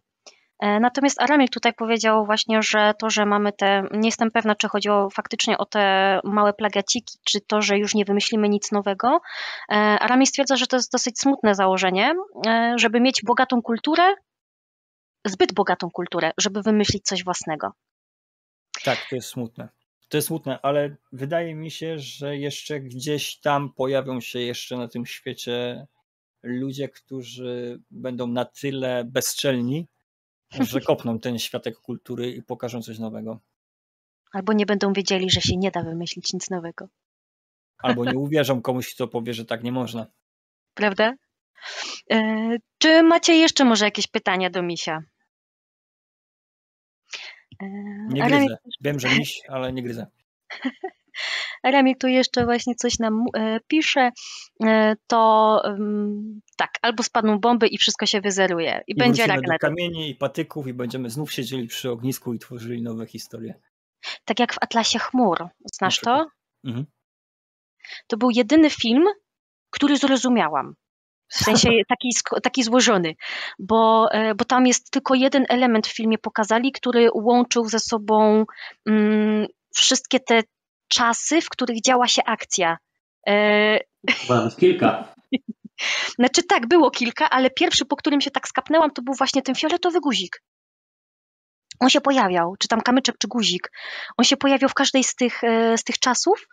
E, natomiast Aramik tutaj powiedział właśnie, że to, że mamy te, nie jestem pewna, czy chodziło faktycznie o te małe plagiaciki, czy to, że już nie wymyślimy nic nowego. E, Aramik stwierdza, że to jest dosyć smutne założenie, e, żeby mieć bogatą kulturę, zbyt bogatą kulturę, żeby wymyślić coś własnego. Tak, to jest smutne. To jest smutne, ale wydaje mi się, że jeszcze gdzieś tam pojawią się jeszcze na tym świecie ludzie, którzy będą na tyle bezczelni, może kopną ten światek kultury i pokażą coś nowego. Albo nie będą wiedzieli, że się nie da wymyślić nic nowego. Albo nie uwierzą komuś, kto powie, że tak nie można. Prawda? E, czy macie jeszcze może jakieś pytania do misia? E, nie gryzę. Ale... Wiem, że miś, ale nie gryzę. Remik tu jeszcze właśnie coś nam e, pisze, e, to tak, albo spadną bomby i wszystko się wyzeruje. I, I będzie Ragnarok. kamieni i patyków i będziemy znów siedzieli przy ognisku i tworzyli nowe historie. Tak jak w Atlasie Chmur. Znasz to? Mhm. To był jedyny film, który zrozumiałam. W sensie taki, taki złożony, bo, e, bo tam jest tylko jeden element w filmie pokazali, który łączył ze sobą mm, wszystkie te czasy, w których działa się akcja. E... kilka. Znaczy tak, było kilka, ale pierwszy, po którym się tak skapnęłam, to był właśnie ten fioletowy guzik. On się pojawiał, czy tam kamyczek, czy guzik. On się pojawiał w każdej z tych, e, z tych czasów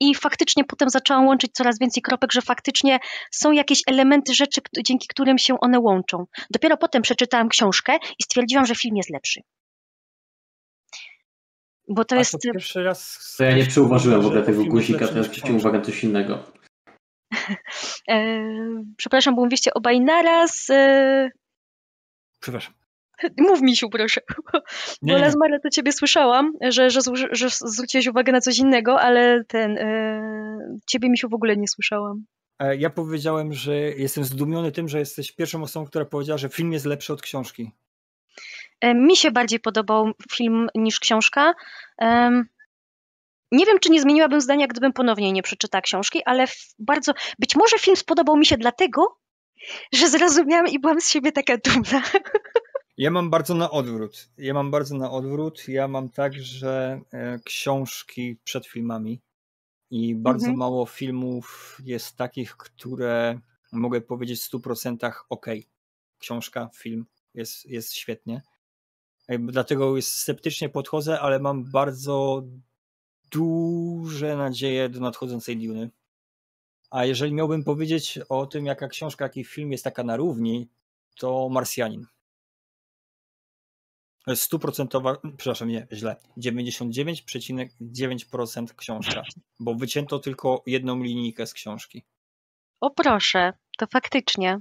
i faktycznie potem zaczęłam łączyć coraz więcej kropek, że faktycznie są jakieś elementy rzeczy, dzięki którym się one łączą. Dopiero potem przeczytałam książkę i stwierdziłam, że film jest lepszy. Bo to A jest. To pierwszy raz. To ja nie przeuważyłem w ogóle tego guzika, teraz zwróciłem uwagę na coś innego. E, przepraszam, bo mówiście obaj naraz. E, przepraszam. Mów mi się, proszę. Nie, bo Lazmara to ciebie słyszałam, że, że, że, zwróciłeś uwagę na coś innego, ale ten. E, ciebie mi się w ogóle nie słyszałam. E, ja powiedziałem, że jestem zdumiony tym, że jesteś pierwszą osobą, która powiedziała, że film jest lepszy od książki. E, mi się bardziej podobał film niż książka. Nie wiem, czy nie zmieniłabym zdania, gdybym ponownie nie przeczytała książki, ale bardzo. Być może film spodobał mi się dlatego, że zrozumiałam i byłam z siebie taka dumna. Ja mam bardzo na odwrót. Ja mam bardzo na odwrót. Ja mam także e, książki przed filmami i bardzo mhm. mało filmów jest takich, które mogę powiedzieć w 100% ok. Książka, film jest, jest świetnie. Jakby dlatego sceptycznie podchodzę, ale mam bardzo duże nadzieje do nadchodzącej Duny. A jeżeli miałbym powiedzieć o tym, jaka książka, jaki film jest taka na równi, to Marsjanin. Stuprocentowa, przepraszam, nie, źle. 99,9% książka, bo wycięto tylko jedną linijkę z książki. O proszę, to faktycznie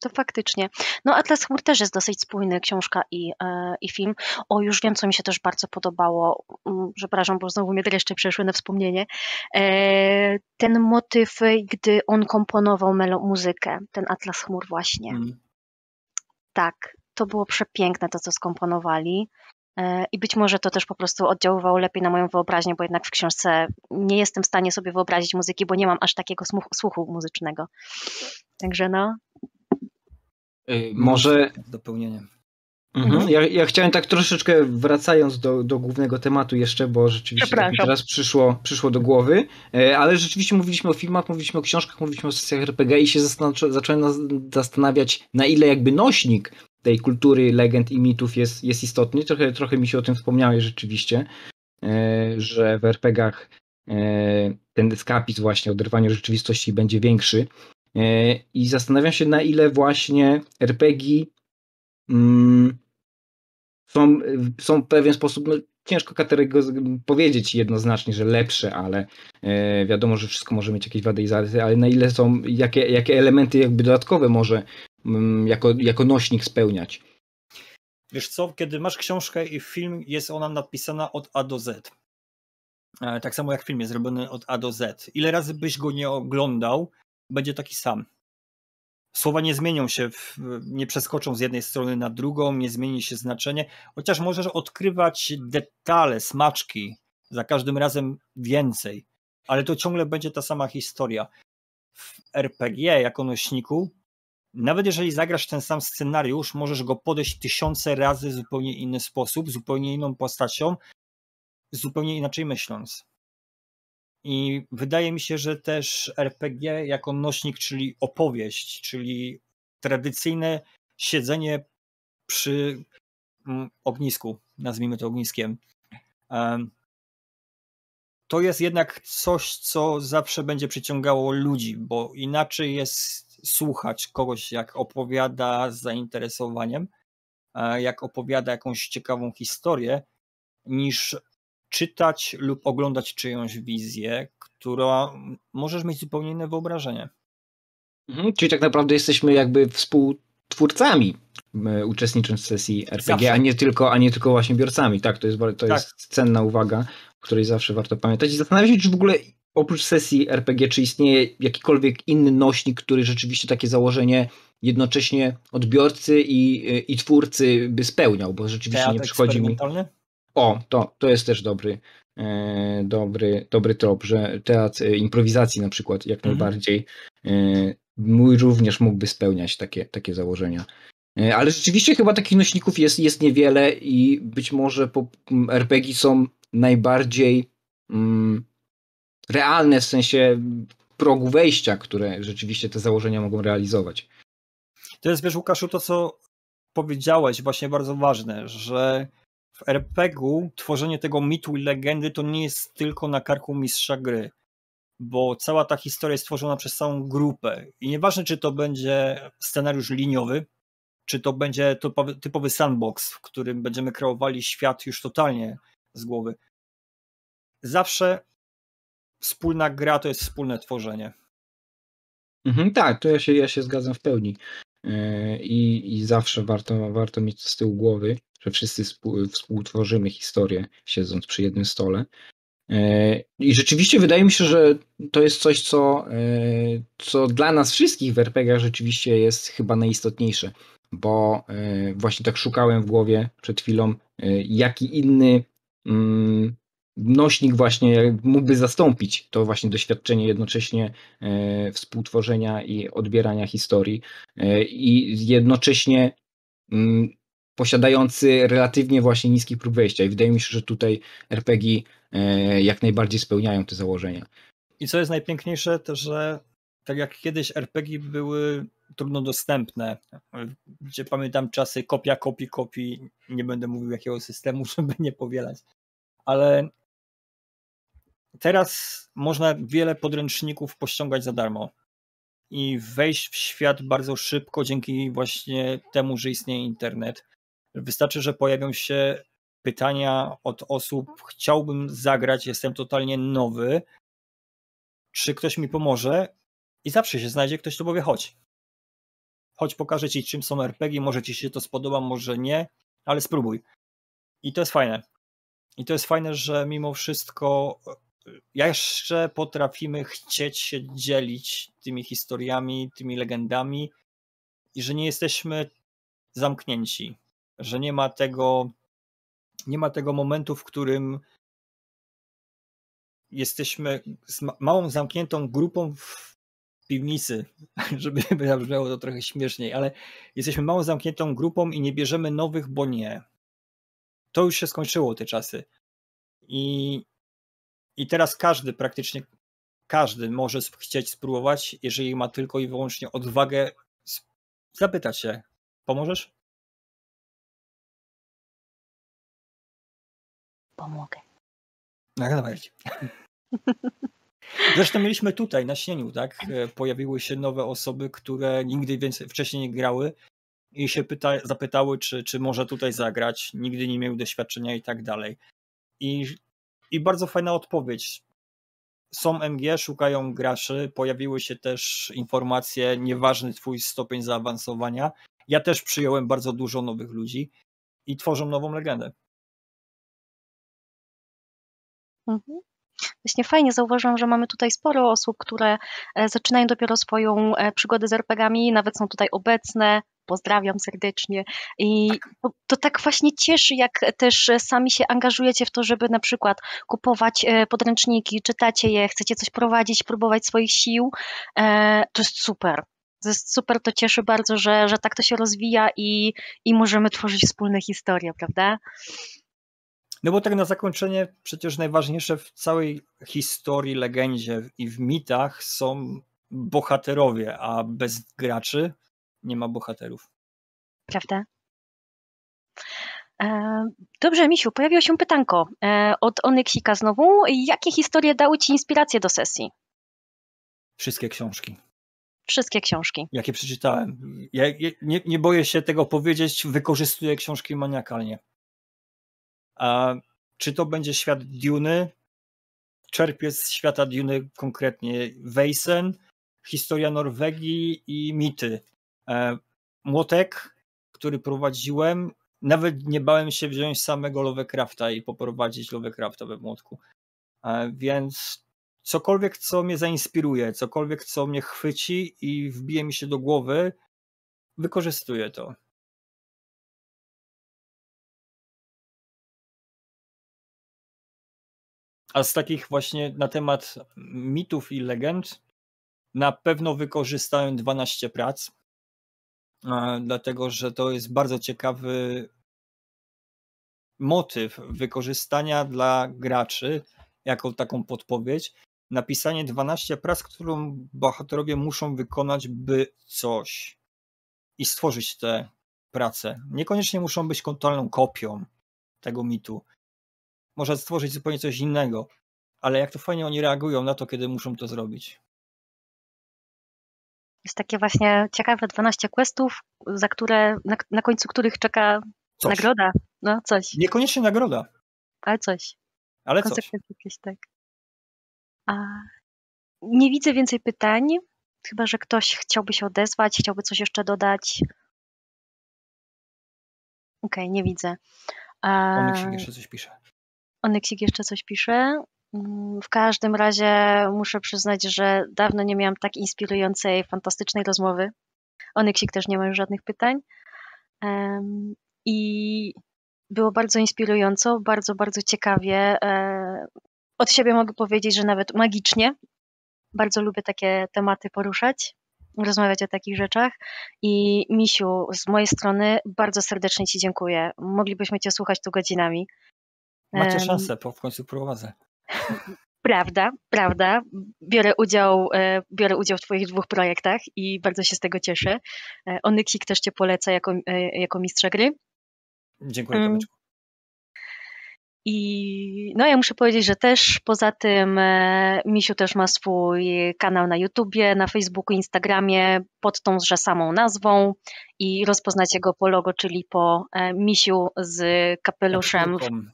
to faktycznie. No Atlas Chmur też jest dosyć spójny, książka i, e, i film. O, już wiem, co mi się też bardzo podobało, mm, przepraszam, bo znowu mnie jeszcze przeszły na wspomnienie. E, ten motyw, gdy on komponował melo muzykę, ten Atlas Chmur właśnie. Mm. Tak, to było przepiękne to, co skomponowali. E, I być może to też po prostu oddziaływało lepiej na moją wyobraźnię, bo jednak w książce nie jestem w stanie sobie wyobrazić muzyki, bo nie mam aż takiego słuchu muzycznego. Także no, Y, może. Dopełnieniem. Mhm. mhm. Ja, ja, chciałem tak troszeczkę wracając do, do głównego tematu jeszcze, bo rzeczywiście tak teraz przyszło, przyszło do głowy, e, ale rzeczywiście mówiliśmy o filmach, mówiliśmy o książkach, mówiliśmy o sesjach RPG i się zacząłem zastanawiać, na ile jakby nośnik tej kultury legend i mitów jest, jest istotny. Trochę, trochę mi się o tym wspomniałeś rzeczywiście, e, że w RPGach e, ten eskapizm właśnie, oderwanie rzeczywistości będzie większy. E, I zastanawiam się, na ile właśnie RPG mm, są, są w pewien sposób, no, ciężko powiedzieć jednoznacznie, że lepsze, ale e, wiadomo, że wszystko może mieć jakieś wady i zalety, ale na ile są, jakie, jakie elementy jakby dodatkowe może mm, jako, jako nośnik spełniać. Wiesz co, kiedy masz książkę i film, jest ona napisana od A do Z. E, tak samo jak film jest zrobiony od A do Z. Ile razy byś go nie oglądał, będzie taki sam. Słowa nie zmienią się, nie przeskoczą z jednej strony na drugą, nie zmieni się znaczenie, chociaż możesz odkrywać detale, smaczki za każdym razem więcej, ale to ciągle będzie ta sama historia. W RPG jako nośniku, nawet jeżeli zagrasz ten sam scenariusz, możesz go podejść tysiące razy w zupełnie inny sposób, zupełnie inną postacią, zupełnie inaczej myśląc. I wydaje mi się, że też RPG jako nośnik, czyli opowieść, czyli tradycyjne siedzenie przy mm, ognisku, nazwijmy to ogniskiem. To jest jednak coś, co zawsze będzie przyciągało ludzi, bo inaczej jest słuchać kogoś, jak opowiada z zainteresowaniem, e, jak opowiada jakąś ciekawą historię, niż czytać lub oglądać czyjąś wizję, która możesz mieć zupełnie inne wyobrażenie. Mhm, czyli tak naprawdę jesteśmy jakby współtwórcami uczestnicząc w sesji RPG, a nie, tylko, a nie tylko właśnie biorcami. Tak, to jest, to tak. jest cenna uwaga, o której zawsze warto pamiętać. I zastanawiam się, czy w ogóle oprócz sesji RPG, czy istnieje jakikolwiek inny nośnik, który rzeczywiście takie założenie jednocześnie odbiorcy i, i twórcy by spełniał, bo rzeczywiście Teatr nie przychodzi mi... O, to, to jest też dobry, e, dobry, dobry trop, że teatr e, improwizacji na przykład jak mhm. najbardziej e, mój również mógłby spełniać takie, takie założenia. E, ale rzeczywiście chyba takich nośników jest, jest niewiele i być może po, RPG są najbardziej mm, realne w sensie progu wejścia, które rzeczywiście te założenia mogą realizować. To jest, wiesz, Łukaszu, to co powiedziałeś, właśnie bardzo ważne, że w RPG-u tworzenie tego mitu i legendy to nie jest tylko na karku mistrza gry, bo cała ta historia jest tworzona przez całą grupę i nieważne czy to będzie scenariusz liniowy, czy to będzie typowy, sandbox, w którym będziemy kreowali świat już totalnie z głowy. Zawsze wspólna gra to jest wspólne tworzenie. Mhm, tak, to ja się, ja się zgadzam w pełni. E, I, zawsze warto, warto mieć z tyłu głowy że wszyscy współtworzymy historię siedząc przy jednym stole. E, I rzeczywiście wydaje mi się, że to jest coś, co, e, co dla nas wszystkich w RPGach rzeczywiście jest chyba najistotniejsze, bo e, właśnie tak szukałem w głowie przed chwilą, jaki inny mm, nośnik właśnie mógłby zastąpić to właśnie doświadczenie jednocześnie współtworzenia i odbierania historii i jednocześnie mm, posiadający relatywnie właśnie niski próg wejścia i wydaje mi się, że tutaj RPG e, jak najbardziej spełniają te założenia. I co jest najpiękniejsze, to że tak jak kiedyś RPG były trudno dostępne, gdzie pamiętam czasy kopia, kopi, kopi, nie będę mówił jakiego systemu, żeby nie powielać, ale teraz można wiele podręczników pościągać za darmo i wejść w świat bardzo szybko dzięki właśnie temu, że istnieje internet. Wystarczy, że pojawią się pytania od osób: chciałbym zagrać, jestem totalnie nowy, czy ktoś mi pomoże? I zawsze się znajdzie ktoś, kto powie: chodź. Chodź, pokażę ci, czym są RPG, może ci się to spodoba, może nie, ale spróbuj. I to jest fajne. I to jest fajne, że mimo wszystko e, jeszcze potrafimy chcieć się dzielić tymi historiami, tymi legendami i że nie jesteśmy zamknięci że nie ma tego, nie ma tego momentu, w którym jesteśmy z małą zamkniętą grupą w piwnicy, żeby brzmiało to trochę śmieszniej, ale jesteśmy małą zamkniętą grupą i nie bierzemy nowych, bo nie. To już się skończyło te czasy. I, i teraz każdy, praktycznie każdy może chcieć spróbować, jeżeli ma tylko i wyłącznie odwagę zapytać się, pomożesz? pomogę. No Zresztą mieliśmy tutaj na śnieniu, tak? E, pojawiły się nowe osoby, które nigdy więcej wcześniej nie grały i się pyta, zapytały, czy, czy może tutaj zagrać, nigdy nie miały doświadczenia i tak dalej. I, I bardzo fajna odpowiedź. Są MG, szukają graczy, pojawiły się też informacje, nieważny twój stopień zaawansowania. Ja też przyjąłem bardzo dużo nowych ludzi i tworzą nową legendę. Mhm. Właśnie fajnie zauważyłam, że mamy tutaj sporo osób, które e, zaczynają dopiero swoją e, przygodę z RPGami, nawet są tutaj obecne. Pozdrawiam serdecznie. I tak. to, to, tak właśnie cieszy, jak też e, sami się angażujecie w to, żeby na przykład kupować podręczniki, czytacie je, chcecie coś prowadzić, próbować swoich sił. To jest super. To jest super, to cieszy bardzo, że, że tak to się rozwija i, i możemy tworzyć wspólne historie, prawda? No bo tak na zakończenie przecież najważniejsze w całej historii, legendzie i w mitach są bohaterowie, a bez graczy nie ma bohaterów. Prawda? E, dobrze, Misiu, pojawiło się pytanko e, od Onyxika znowu. Jakie historie dały Ci inspirację do sesji? Wszystkie książki. Wszystkie książki. Jakie przeczytałem. Ja nie, nie boję się tego powiedzieć, wykorzystuję książki maniakalnie. A czy to będzie świat Duny? Czerpie z świata Duny konkretnie Weisen, historia Norwegii i mity. E, młotek, który prowadziłem, nawet nie bałem się wziąć samego Lovecrafta i poprowadzić Lovecrafta we młotku. E, więc cokolwiek, co mnie zainspiruje, cokolwiek, co mnie chwyci i wbije mi się do głowy, wykorzystuję to. A z takich właśnie na temat mitów i legend, na pewno wykorzystałem 12 prac, dlatego że to jest bardzo ciekawy motyw wykorzystania dla graczy jako taką podpowiedź. Napisanie 12 prac, którą bohaterowie muszą wykonać, by coś i stworzyć te prace. Niekoniecznie muszą być kontrolną kopią tego mitu. Może stworzyć zupełnie coś innego, ale jak to fajnie oni reagują na to, kiedy muszą to zrobić. Jest takie właśnie ciekawe 12 questów, za które, na, na końcu których czeka coś. nagroda. No coś. Niekoniecznie nagroda. Ale coś. Ale coś. Jakieś, tak. A nie widzę więcej pytań. Chyba, że ktoś chciałby się odezwać, chciałby coś jeszcze dodać. Okej, okay, nie widzę. A... się jeszcze coś pisze. Onyksik jeszcze coś pisze. Mm, w każdym razie muszę przyznać, że dawno nie miałam tak inspirującej, fantastycznej rozmowy. Onyksik też nie ma już żadnych pytań. I było bardzo inspirująco, bardzo, bardzo ciekawie. E, od siebie mogę powiedzieć, że nawet magicznie. Bardzo lubię takie tematy poruszać, rozmawiać o takich rzeczach. I Misiu, z mojej strony bardzo serdecznie Ci dziękuję. Moglibyśmy Cię słuchać tu godzinami. Macie szansę, bo w końcu prowadzę. Prawda, prawda. Biorę udział, e, biorę udział w Twoich dwóch projektach i bardzo się z tego cieszę. E, Onyksik też Cię poleca jako, e, jako mistrza gry. Dziękuję, um. I no ja muszę powiedzieć, że też poza tym e, Misiu też ma swój kanał na YouTubie, na Facebooku, Instagramie pod tąże samą nazwą i rozpoznacie go po logo, czyli po e, Misiu z kapeluszem. Kapeluszem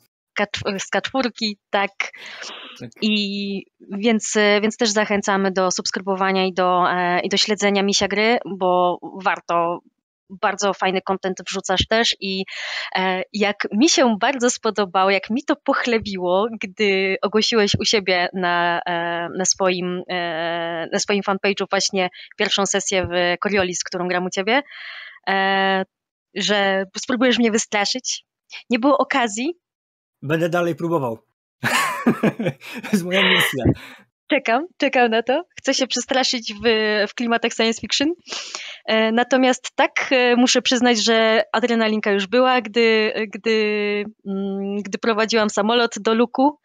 z kaczwórki, tak. tak. I więc, więc też zachęcamy do subskrybowania i do, e, i do śledzenia misia gry, bo warto bardzo fajny kontent wrzucasz też i e, jak mi się bardzo spodobało, jak mi to pochlebiło, gdy ogłosiłeś u siebie na, e, na, swoim, e, na swoim fanpage'u właśnie pierwszą sesję w Coriolis, którą gram u ciebie, e, że spróbujesz mnie wystraszyć. Nie było okazji, Będę dalej próbował. to jest moja misja. Czekam, czekam na to. Chcę się przestraszyć w, w klimatach science fiction. E, natomiast tak, e, muszę przyznać, że adrenalinka już była, gdy, gdy, mm, gdy prowadziłam samolot do luku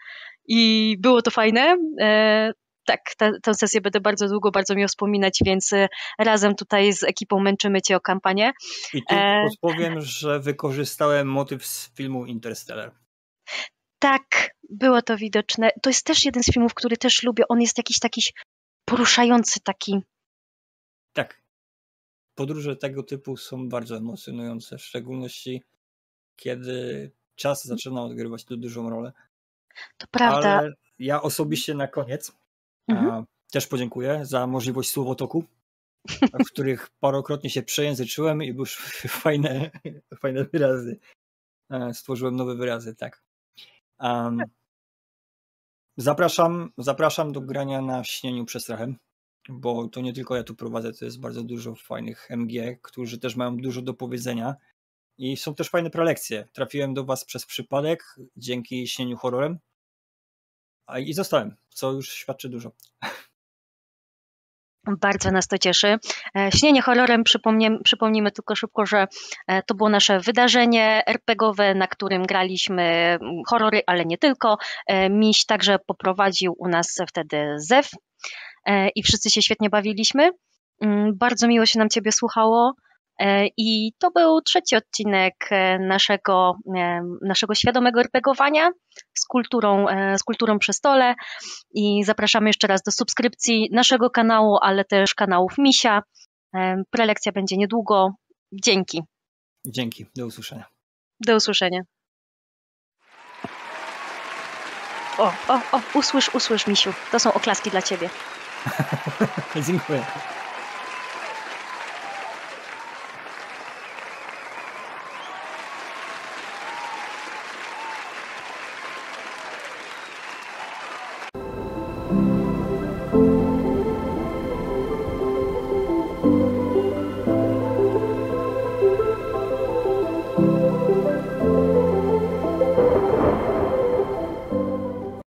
i było to fajne. E, tak, ta, tę sesję będę bardzo długo, bardzo mi wspominać, więc razem tutaj z ekipą męczymy Cię o kampanię. I tu powiem, że wykorzystałem motyw z filmu Interstellar. Tak, było to widoczne. To jest też jeden z filmów, który też lubię. On jest jakiś taki poruszający taki. Tak. Podróże tego typu są bardzo emocjonujące, w szczególności kiedy czas zaczyna odgrywać tu dużą rolę. To prawda. Ale ja osobiście na koniec mhm. też podziękuję za możliwość słowotoku, w których parokrotnie się przejęzyczyłem i już fajne, fajne wyrazy. E, stworzyłem nowe wyrazy, tak. Um, zapraszam, zapraszam do grania na śnieniu przestrachem, bo to nie tylko ja tu prowadzę, to jest bardzo dużo fajnych MG, którzy też mają dużo do powiedzenia i są też fajne prelekcje. Trafiłem do was przez przypadek dzięki śnieniu horrorem i zostałem, co już świadczy dużo. Bardzo nas to cieszy. E, śnienie horrorem, przypomnijmy tylko szybko, że e, to było nasze wydarzenie RPGowe, na którym graliśmy mm, horrory, ale nie tylko. E, miś także poprowadził u nas wtedy Zew i wszyscy się świetnie bawiliśmy. Mm, bardzo miło się nam Ciebie słuchało. E, I to był trzeci odcinek e, naszego, e, naszego świadomego RPGowania z kulturą, z kulturą przy stole. I zapraszamy jeszcze raz do subskrypcji naszego kanału, ale też kanałów Misia. Prelekcja będzie niedługo. Dzięki. Dzięki. Do usłyszenia. Do usłyszenia. O, o, o, usłysz, usłysz, Misiu. To są oklaski dla ciebie. Dziękuję.